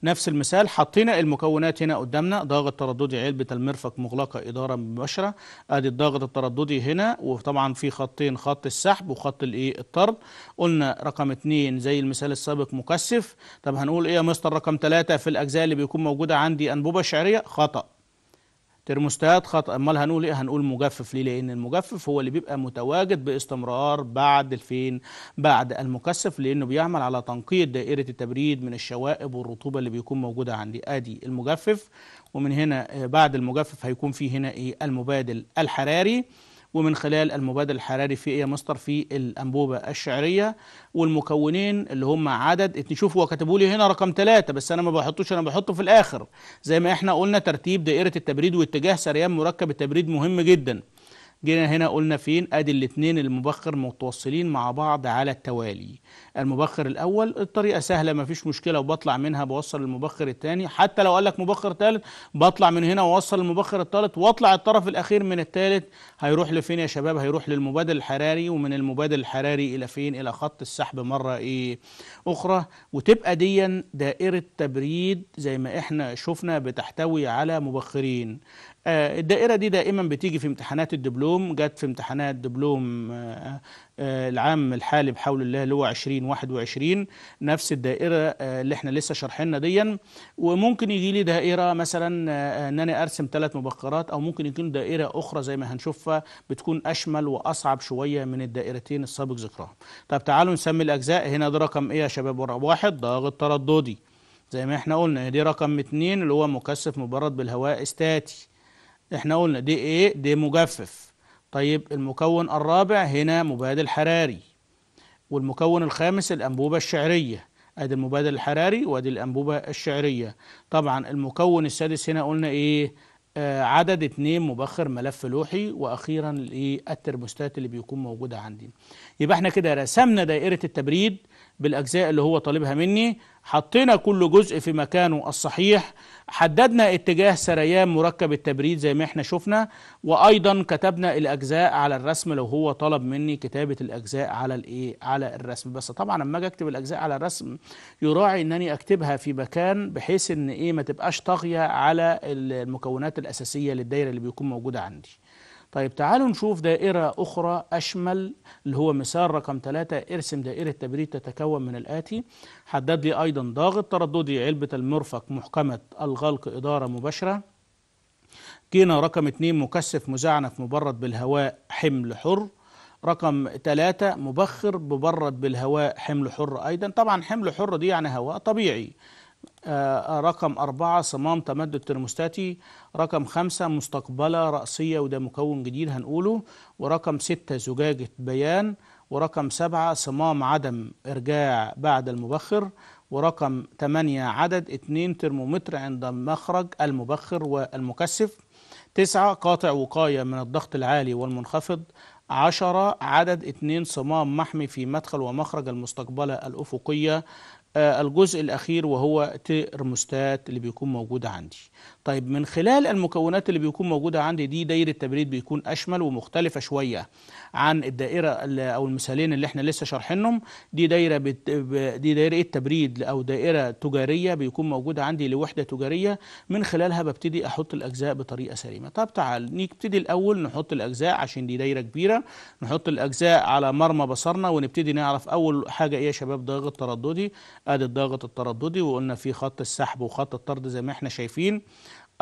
نفس المثال حطينا المكونات هنا قدامنا ضغط ترددي علبة المرفق مغلقة إدارة مباشرة أدي الضغط الترددي هنا وطبعا في خطين خط السحب وخط الإيه الطرد قلنا رقم اتنين زي المثال السابق مكثف طب هنقول إيه يا مستر رقم تلاتة في الأجزاء اللي بيكون موجودة عندي أنبوبة شعرية خطأ ترموستات خطأ امال هنقول ايه هنقول مجفف ليه لان المجفف هو اللي بيبقى متواجد باستمرار بعد الفين بعد المكثف لانه بيعمل على تنقية دائرة التبريد من الشوائب والرطوبة اللي بيكون موجودة عندي ادي المجفف ومن هنا آه، بعد المجفف هيكون في هنا ايه المبادل الحراري ومن خلال المبادل الحراري في ايه مستر في الانبوبه الشعريه والمكونين اللي هم عدد شوفوا هو كاتبوا لي هنا رقم ثلاثة بس انا ما بحطوش انا بحطه في الاخر زي ما احنا قلنا ترتيب دائره التبريد واتجاه سريان مركب التبريد مهم جدا جينا هنا قلنا فين ادي الاثنين المبخر متوصلين مع بعض على التوالي المبخر الاول الطريقه سهله ما فيش مشكله وبطلع منها بوصل المبخر الثاني حتى لو قال لك مبخر ثالث بطلع من هنا واوصل المبخر الثالث واطلع الطرف الاخير من الثالث هيروح لفين يا شباب هيروح للمبادل الحراري ومن المبادل الحراري الى فين الى خط السحب مره ايه اخرى وتبقى ديا دائره تبريد زي ما احنا شفنا بتحتوي على مبخرين آه، الدائرة دي دائما بتيجي في امتحانات الدبلوم جت في امتحانات دبلوم آه، آه، العام الحالي بحول الله اللي هو 2021 نفس الدائرة اللي احنا لسه شارحينها ديا وممكن يجي لي دائرة مثلا ان انا ارسم ثلاث مبكرات او ممكن يكون دائرة اخرى زي ما هنشوفها بتكون اشمل واصعب شوية من الدائرتين السابق ذكرها طب تعالوا نسمي الاجزاء هنا ده رقم ايه يا شباب واحد ضاغط ترددي زي ما احنا قلنا دي رقم اتنين اللي هو مكثف مبرد بالهواء استاتي احنا قلنا دي ايه دي مجفف طيب المكون الرابع هنا مبادل حراري والمكون الخامس الأنبوبة الشعرية ادي المبادل الحراري وادي الأنبوبة الشعرية طبعا المكون السادس هنا قلنا ايه آه عدد اتنين مبخر ملف لوحي واخيرا الايه الترموستات اللي بيكون موجودة عندي يبقى احنا كده رسمنا دائرة التبريد بالاجزاء اللي هو طالبها مني حطينا كل جزء في مكانه الصحيح حددنا اتجاه سريان مركب التبريد زي ما احنا شفنا وايضا كتبنا الاجزاء على الرسم لو هو طلب مني كتابه الاجزاء على الايه على الرسم بس طبعا لما اجي اكتب الاجزاء على الرسم يراعي انني اكتبها في مكان بحيث ان ايه ما تبقاش طاغيه على المكونات الاساسيه للدايره اللي بيكون موجوده عندي طيب تعالوا نشوف دائرة أخرى أشمل اللي هو مثال رقم ثلاثة ارسم دائرة تبريد تتكون من الآتي حدد لي أيضا ضاغط ترددي علبة المرفق محكمة الغلق إدارة مباشرة جينا رقم اثنين مكثف مزعنف مبرد بالهواء حمل حر رقم ثلاثة مبخر مبرد بالهواء حمل حر أيضا طبعا حمل حر دي يعني هواء طبيعي آه, آه، رقم أربعة صمام تمدد ترموستاتي رقم خمسة مستقبلة رأسية وده مكون جديد هنقوله ورقم ستة زجاجة بيان ورقم سبعة صمام عدم إرجاع بعد المبخر ورقم ثمانية عدد اثنين ترمومتر عند مخرج المبخر والمكثف تسعة قاطع وقاية من الضغط العالي والمنخفض عشرة عدد اثنين صمام محمي في مدخل ومخرج المستقبلة الأفقية آه، الجزء الأخير وهو ترموستات اللي بيكون موجود عندي طيب من خلال المكونات اللي بيكون موجودة عندي دي دايرة التبريد بيكون أشمل ومختلفة شوية عن الدائره او المثالين اللي احنا لسه شارحينهم دي دايره بت... دي دايره إيه؟ تبريد او دائره تجاريه بيكون موجوده عندي لوحده تجاريه من خلالها ببتدي احط الاجزاء بطريقه سليمه طب تعال نبتدي الاول نحط الاجزاء عشان دي دايره كبيره نحط الاجزاء على مرمى بصرنا ونبتدي نعرف اول حاجه ايه يا شباب ضغط ترددي ادي الضغط الترددي وقلنا في خط السحب وخط الطرد زي ما احنا شايفين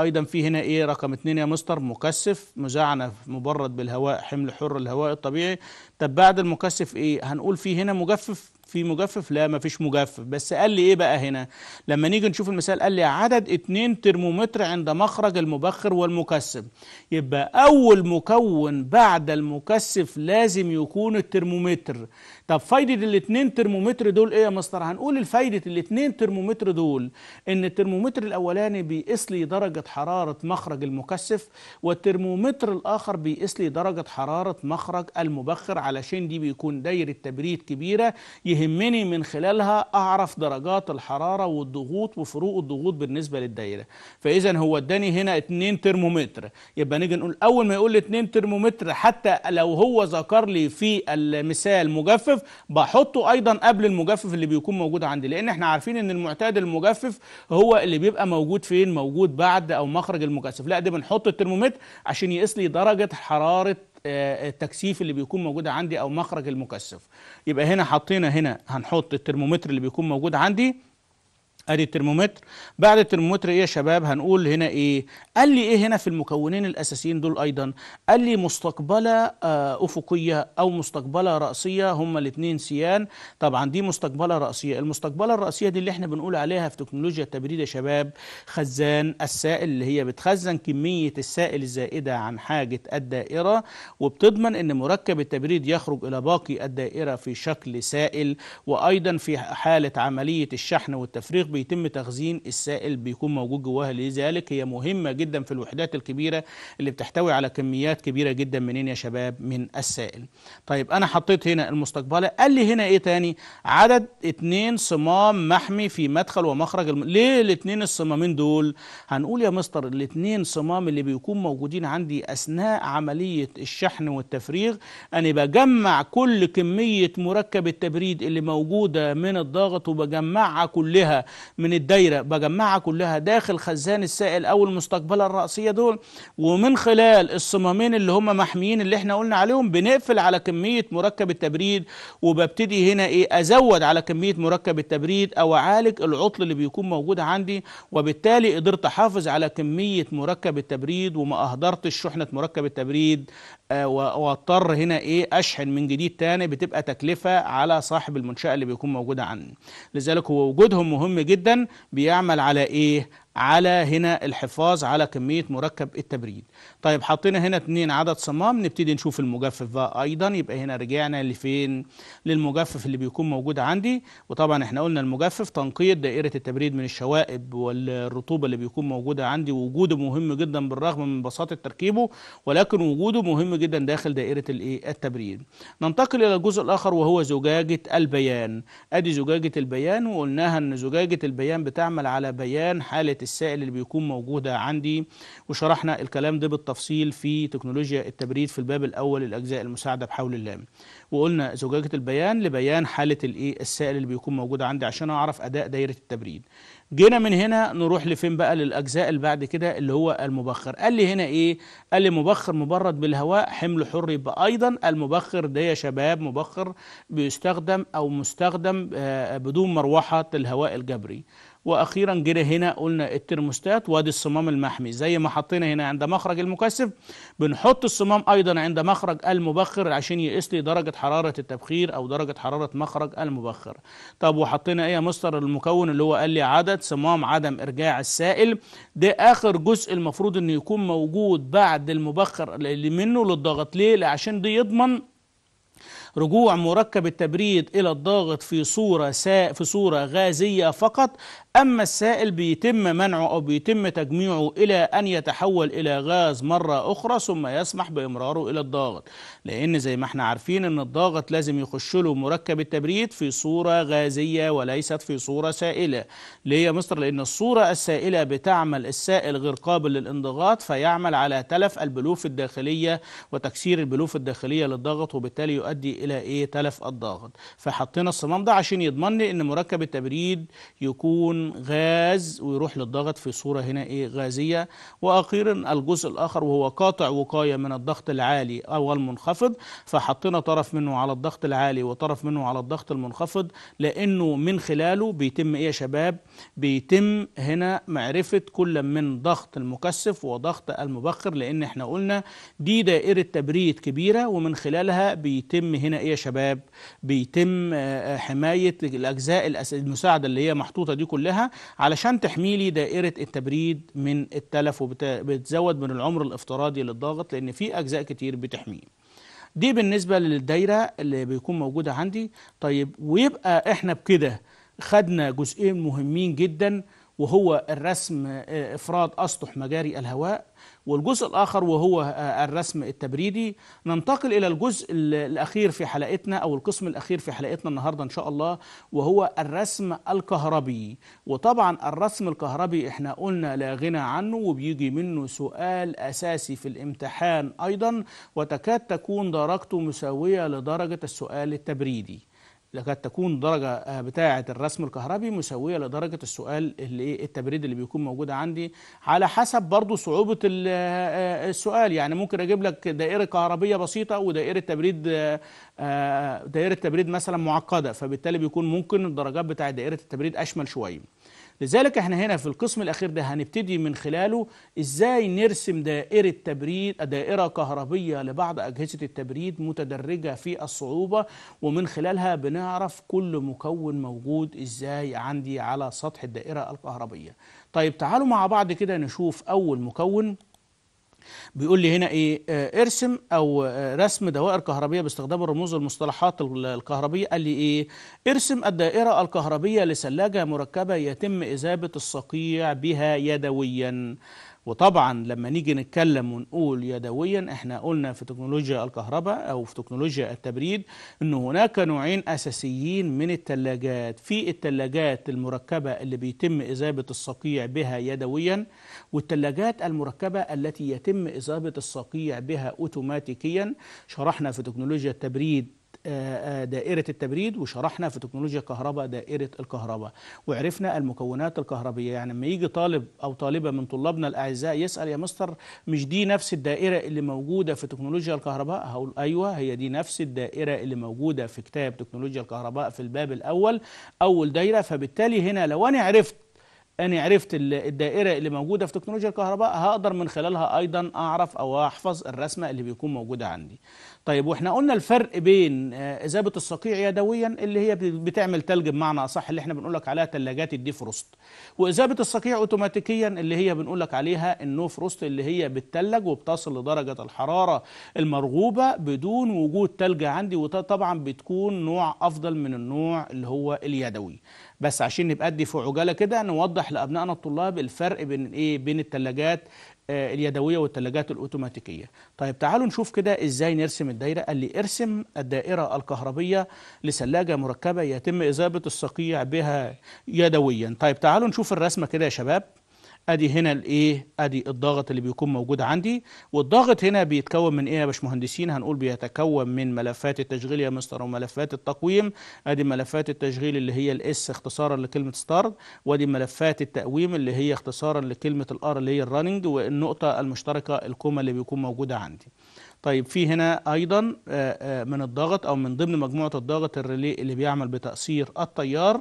ايضا في هنا ايه رقم اثنين يا مستر مكثف مزعنف مبرد بالهواء حمل حر الهواء الطبيعي طب بعد المكثف ايه هنقول في هنا مجفف في مجفف لا مفيش مجفف بس قال لي ايه بقى هنا لما نيجي نشوف المثال قال لي عدد اتنين ترمومتر عند مخرج المبخر والمكثف يبقى اول مكون بعد المكثف لازم يكون الترمومتر طب فايدة الاتنين ترمومتر دول ايه يا مستر هنقول الفايدة الاتنين ترمومتر دول ان الترمومتر الاولاني بيقيس لي درجة حرارة مخرج المكثف والترمومتر الاخر بيقيس لي درجة حرارة مخرج المبخر علشان دي بيكون دايرة تبريد كبيرة يهمني من خلالها اعرف درجات الحرارة والضغوط وفروق الضغوط بالنسبة للدايرة فاذا هو اداني هنا اتنين ترمومتر يبقى نيجي نقول اول ما يقول لي اتنين ترمومتر حتى لو هو ذكر لي في المثال مجفف المجفف بحطه ايضا قبل المجفف اللي بيكون موجود عندي لان احنا عارفين ان المعتاد المجفف هو اللي بيبقى موجود فين موجود بعد او مخرج المجفف لا ده بنحط الترمومتر عشان يقيس لي درجه حراره آه، آه، التكثيف اللي بيكون موجود عندي او مخرج المكثف يبقى هنا حطينا هنا هنحط الترمومتر اللي بيكون موجود عندي ادي الترمومتر بعد الترمومتر ايه يا شباب هنقول هنا ايه قال لي ايه هنا في المكونين الاساسيين دول ايضا قال لي مستقبله آه افقيه او مستقبله راسيه هما الاثنين سيان طبعا دي مستقبله راسيه المستقبله الراسيه دي اللي احنا بنقول عليها في تكنولوجيا التبريد يا شباب خزان السائل اللي هي بتخزن كميه السائل الزائده عن حاجه الدائره وبتضمن ان مركب التبريد يخرج الى باقي الدائره في شكل سائل وايضا في حاله عمليه الشحن والتفريغ بيتم تخزين السائل بيكون موجود جواها لذلك هي مهمة جدا في الوحدات الكبيرة اللي بتحتوي على كميات كبيرة جدا منين يا شباب من السائل طيب أنا حطيت هنا المستقبلة قال لي هنا إيه تاني عدد اتنين صمام محمي في مدخل ومخرج الم... ليه الاتنين الصمامين دول هنقول يا مستر الاتنين صمام اللي بيكون موجودين عندي أثناء عملية الشحن والتفريغ أنا بجمع كل كمية مركب التبريد اللي موجودة من الضغط وبجمعها كلها من الدايرة بجمعها كلها داخل خزان السائل أو المستقبلة الرأسية دول ومن خلال الصمامين اللي هم محميين اللي احنا قلنا عليهم بنقفل على كمية مركب التبريد وببتدي هنا ايه أزود على كمية مركب التبريد أو أعالج العطل اللي بيكون موجود عندي وبالتالي قدرت أحافظ على كمية مركب التبريد وما أهدرتش شحنة مركب التبريد آه، واضطر هنا ايه اشحن من جديد تاني بتبقى تكلفه على صاحب المنشاه اللي بيكون موجوده عندي لذلك هو وجودهم مهم جدا بيعمل على ايه على هنا الحفاظ على كمية مركب التبريد طيب حطينا هنا اتنين عدد صمام نبتدي نشوف المجفف بقى أيضا يبقى هنا رجعنا لفين للمجفف اللي بيكون موجود عندي وطبعا احنا قلنا المجفف تنقية دائرة التبريد من الشوائب والرطوبة اللي بيكون موجودة عندي وجوده مهم جدا بالرغم من بساطة تركيبه ولكن وجوده مهم جدا داخل دائرة التبريد ننتقل إلى الجزء الآخر وهو زجاجة البيان أدي زجاجة البيان وقلناها أن زجاجة البيان بتعمل على بيان حالة السائل اللي بيكون موجودة عندي وشرحنا الكلام ده بالتفصيل في تكنولوجيا التبريد في الباب الأول الأجزاء المساعدة بحول الله وقلنا زجاجة البيان لبيان حالة الإيه السائل اللي بيكون موجودة عندي عشان أعرف أداء دايرة التبريد جينا من هنا نروح لفين بقى للأجزاء اللي بعد كده اللي هو المبخر قال لي هنا إيه قال لي مبخر مبرد بالهواء حمل حر يبقى أيضا المبخر ده يا شباب مبخر بيستخدم أو مستخدم آه، بدون مروحة الهواء الجبري واخيرا جري هنا قلنا الترموستات وادي الصمام المحمي زي ما حطينا هنا عند مخرج المكثف بنحط الصمام ايضا عند مخرج المبخر عشان يقيس لي درجه حراره التبخير او درجه حراره مخرج المبخر طب وحطينا ايه يا مستر المكون اللي هو قال لي عدد صمام عدم ارجاع السائل ده اخر جزء المفروض انه يكون موجود بعد المبخر اللي منه للضغط ليه عشان ده يضمن رجوع مركب التبريد الى الضاغط في صوره سا في صوره غازيه فقط أما السائل بيتم منعه أو بيتم تجميعه إلى أن يتحول إلى غاز مرة أخرى ثم يسمح بإمراره إلى الضاغط لأن زي ما احنا عارفين أن الضاغط لازم يخش له مركب التبريد في صورة غازية وليست في صورة سائلة ليه يا مستر لأن الصورة السائلة بتعمل السائل غير قابل للانضغاط فيعمل على تلف البلوف الداخلية وتكسير البلوف الداخلية للضغط وبالتالي يؤدي إلى إيه تلف الضاغط فحطينا الصمام ده عشان يضمن لي أن مركب التبريد يكون غاز ويروح للضغط في صورة هنا إيه غازية وأخيرا الجزء الآخر وهو قاطع وقاية من الضغط العالي أو المنخفض فحطينا طرف منه على الضغط العالي وطرف منه على الضغط المنخفض لأنه من خلاله بيتم إيه يا شباب بيتم هنا معرفة كل من ضغط المكثف وضغط المبخر لأن احنا قلنا دي دائرة تبريد كبيرة ومن خلالها بيتم هنا إيه يا شباب بيتم آه، حماية الأجزاء المساعدة اللي هي محطوطة دي كلها كلها علشان تحميلي دائرة التبريد من التلف وبتزود من العمر الافتراضي للضاغط لأن في أجزاء كتير بتحميه دي بالنسبة للدايرة اللي بيكون موجودة عندي طيب ويبقى احنا بكده خدنا جزئين مهمين جدا وهو الرسم آه، افراد اسطح مجاري الهواء والجزء الآخر وهو آه، الرسم التبريدي ننتقل إلى الجزء الأخير في حلقتنا أو القسم الأخير في حلقتنا النهاردة إن شاء الله وهو الرسم الكهربي وطبعا الرسم الكهربي إحنا قلنا لا غنى عنه وبيجي منه سؤال أساسي في الامتحان أيضا وتكاد تكون درجته مساوية لدرجة السؤال التبريدي لقد تكون درجة آه، بتاعة الرسم الكهربي مساوية لدرجة السؤال اللي إيه، التبريد اللي بيكون موجود عندي على حسب برضو صعوبة آه، آه، السؤال يعني ممكن أجيب لك دائرة كهربية بسيطة ودائرة تبريد دائرة تبريد مثلا معقدة فبالتالي بيكون ممكن الدرجات بتاعة دائرة التبريد أشمل شوية لذلك احنا هنا في القسم الاخير ده هنبتدي من خلاله ازاي نرسم دائرة تبريد دائرة كهربية لبعض اجهزة التبريد متدرجة في الصعوبة ومن خلالها بنعرف كل مكون موجود ازاي عندي على سطح الدائرة الكهربية طيب تعالوا مع بعض كده نشوف اول مكون بيقول لي هنا ايه آه، ارسم او آه، رسم دوائر كهربيه باستخدام الرموز والمصطلحات الكهربيه قال لي ايه ارسم الدائره الكهربيه لثلاجه مركبه يتم اذابه الصقيع بها يدويا وطبعا لما نيجي نتكلم ونقول يدويا احنا قلنا في تكنولوجيا الكهرباء او في تكنولوجيا التبريد ان هناك نوعين اساسيين من الثلاجات في الثلاجات المركبه اللي بيتم اذابه الصقيع بها يدويا والثلاجات المركبه التي يتم اذابه الصقيع بها اوتوماتيكيا شرحنا في تكنولوجيا التبريد آه، آه، دائرة التبريد وشرحنا في تكنولوجيا الكهرباء دائرة الكهرباء وعرفنا المكونات الكهربية يعني لما يجي طالب أو طالبة من طلابنا الأعزاء يسأل يا مستر مش دي نفس الدائرة اللي موجودة في تكنولوجيا الكهرباء هقول أيوة هي دي نفس الدائرة اللي موجودة في كتاب تكنولوجيا الكهرباء في الباب الأول أول دايرة فبالتالي هنا لو أنا عرفت أنا عرفت الدائرة اللي موجودة في تكنولوجيا الكهرباء هقدر من خلالها أيضا أعرف أو أحفظ الرسمة اللي بيكون موجودة عندي طيب وإحنا قلنا الفرق بين إذابة آه، الصقيع يدويا اللي هي بتعمل تلج بمعنى أصح اللي إحنا بنقولك عليها تلاجات الديفروست وإذابة الصقيع أوتوماتيكيا اللي هي بنقولك عليها النو فروست اللي هي بتتلج وبتصل لدرجة الحرارة المرغوبة بدون وجود تلج عندي وطبعا بتكون نوع أفضل من النوع اللي هو اليدوي بس عشان نبقى ادي في عجاله كده نوضح لابنائنا الطلاب الفرق بين ايه بين الثلاجات آه، اليدويه والثلاجات الاوتوماتيكيه طيب تعالوا نشوف كده ازاي نرسم الدايره قال لي ارسم الدائره الكهربيه لثلاجه مركبه يتم اذابه الصقيع بها يدويا طيب تعالوا نشوف الرسمه كده يا شباب ادي هنا الايه ادي الضغط اللي بيكون موجود عندي والضغط هنا بيتكون من ايه يا باشمهندسين هنقول بيتكون من ملفات التشغيل يا مستر وملفات التقويم ادي ملفات التشغيل اللي هي الاس اختصارا لكلمه ستارت وادي ملفات التقويم اللي هي اختصارا لكلمه الار اللي هي الرننج والنقطه المشتركه الكوما اللي بيكون موجوده عندي طيب في هنا ايضا آه، آه، من الضغط او من ضمن مجموعه الضغط الريلي اللي بيعمل بتاثير التيار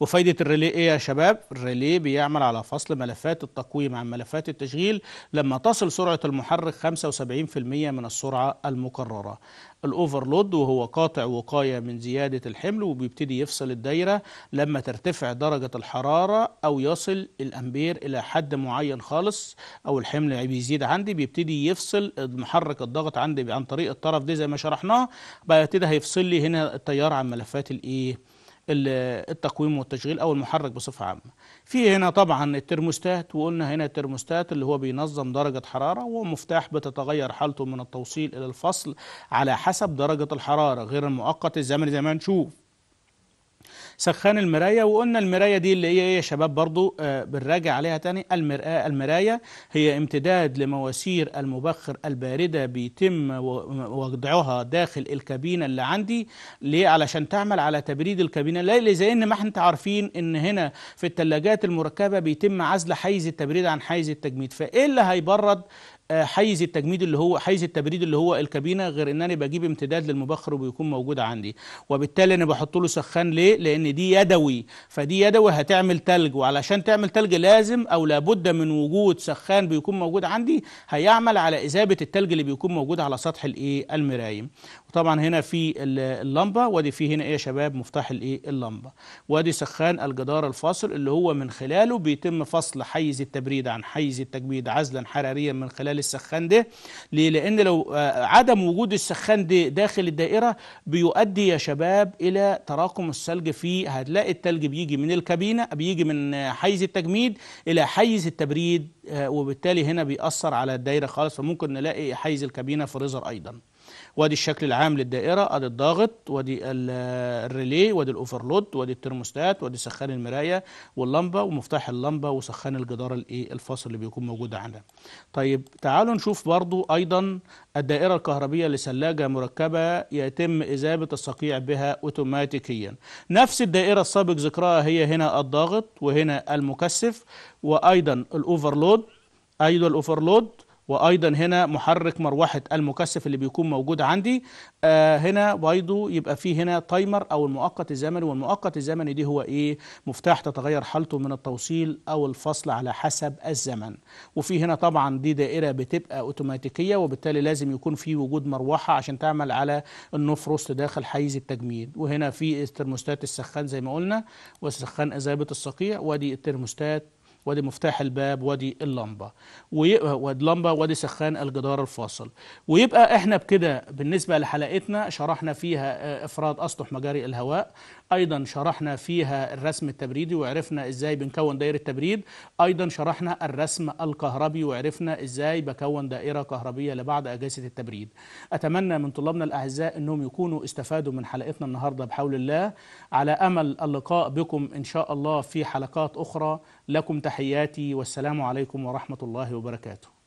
وفايدة الريلي ايه يا شباب الريلي بيعمل على فصل ملفات التقويم عن ملفات التشغيل لما تصل سرعة المحرك 75% من السرعة المقررة الاوفرلود وهو قاطع وقايه من زياده الحمل وبيبتدي يفصل الدايره لما ترتفع درجه الحراره او يصل الامبير الى حد معين خالص او الحمل بيزيد عندي بيبتدي يفصل محرك الضغط عندي عن طريق الطرف دي زي ما شرحناه بقى كده هيفصل لي هنا التيار عن ملفات الايه التقويم والتشغيل او المحرك بصفه عامه في هنا طبعا الترموستات وقلنا هنا الترموستات اللي هو بينظم درجه حراره ومفتاح بتتغير حالته من التوصيل الى الفصل على حسب درجه الحراره غير المؤقت الزمني زي ما نشوف سخان المرايه وقلنا المرايه دي اللي هي ايه يا شباب برضو آه، بنراجع عليها تاني المرآة المرايه هي امتداد لمواسير المبخر البارده بيتم وضعها داخل الكابينه اللي عندي ليه علشان تعمل على تبريد الكابينه ليه زي ان ما احنا عارفين ان هنا في الثلاجات المركبه بيتم عزل حيز التبريد عن حيز التجميد فايه اللي هيبرد آه، حيز التجميد اللي هو حيز التبريد اللي هو الكابينه غير ان انا بجيب امتداد للمبخر وبيكون موجود عندي وبالتالي انا بحط له سخان ليه لان دي يدوي فدي يدوي هتعمل تلج وعلشان تعمل تلج لازم او لابد من وجود سخان بيكون موجود عندي هيعمل على اذابه التلج اللي بيكون موجود على سطح الايه المرايه طبعا هنا في اللمبه وادي في هنا ايه يا شباب مفتاح الايه اللمبه وادي سخان الجدار الفاصل اللي هو من خلاله بيتم فصل حيز التبريد عن حيز التجميد عزلا حراريا من خلال السخان ده ليه لان لو آه، عدم وجود السخان ده داخل الدائره بيؤدي يا شباب الى تراكم الثلج في هتلاقي الثلج بيجي من الكابينه بيجي من حيز التجميد الى حيز التبريد آه، وبالتالي هنا بيأثر على الدايره خالص فممكن نلاقي حيز الكابينه فريزر ايضا وادي الشكل العام للدائره ادي الضاغط وادي الريلي وادي الاوفرلود وادي الترموستات وادي سخان المرايه واللمبه ومفتاح اللمبه وسخان الجدار الايه الفاصل اللي بيكون موجود عندنا طيب تعالوا نشوف برضو ايضا الدائره الكهربيه لثلاجه مركبه يتم اذابه الصقيع بها اوتوماتيكيا نفس الدائره السابق ذكرها هي هنا الضاغط وهنا المكثف وايضا الاوفرلود ايضا الاوفرلود وايضا هنا محرك مروحه المكثف اللي بيكون موجود عندي آه هنا برضه يبقى فيه هنا تايمر او المؤقت الزمني والمؤقت الزمني دي هو ايه مفتاح تتغير حالته من التوصيل او الفصل على حسب الزمن وفي هنا طبعا دي دائره بتبقى اوتوماتيكيه وبالتالي لازم يكون في وجود مروحه عشان تعمل على النفرست داخل حيز التجميد وهنا في الترموستات السخان زي ما قلنا والسخان اذابه الصقيع ودي الترموستات وادي مفتاح الباب وادي اللمبه ويبقى وادي اللمبه وادي سخان الجدار الفاصل ويبقى احنا بكده بالنسبه لحلقتنا شرحنا فيها آه، افراد اسطح مجاري الهواء ايضا شرحنا فيها الرسم التبريدي وعرفنا ازاي بنكون دايره تبريد ايضا شرحنا الرسم الكهربي وعرفنا ازاي بكون دائره كهربيه لبعض اجهزه التبريد اتمنى من طلابنا الاعزاء انهم يكونوا استفادوا من حلقتنا النهارده بحول الله على امل اللقاء بكم ان شاء الله في حلقات اخرى لكم تحياتي والسلام عليكم ورحمه الله وبركاته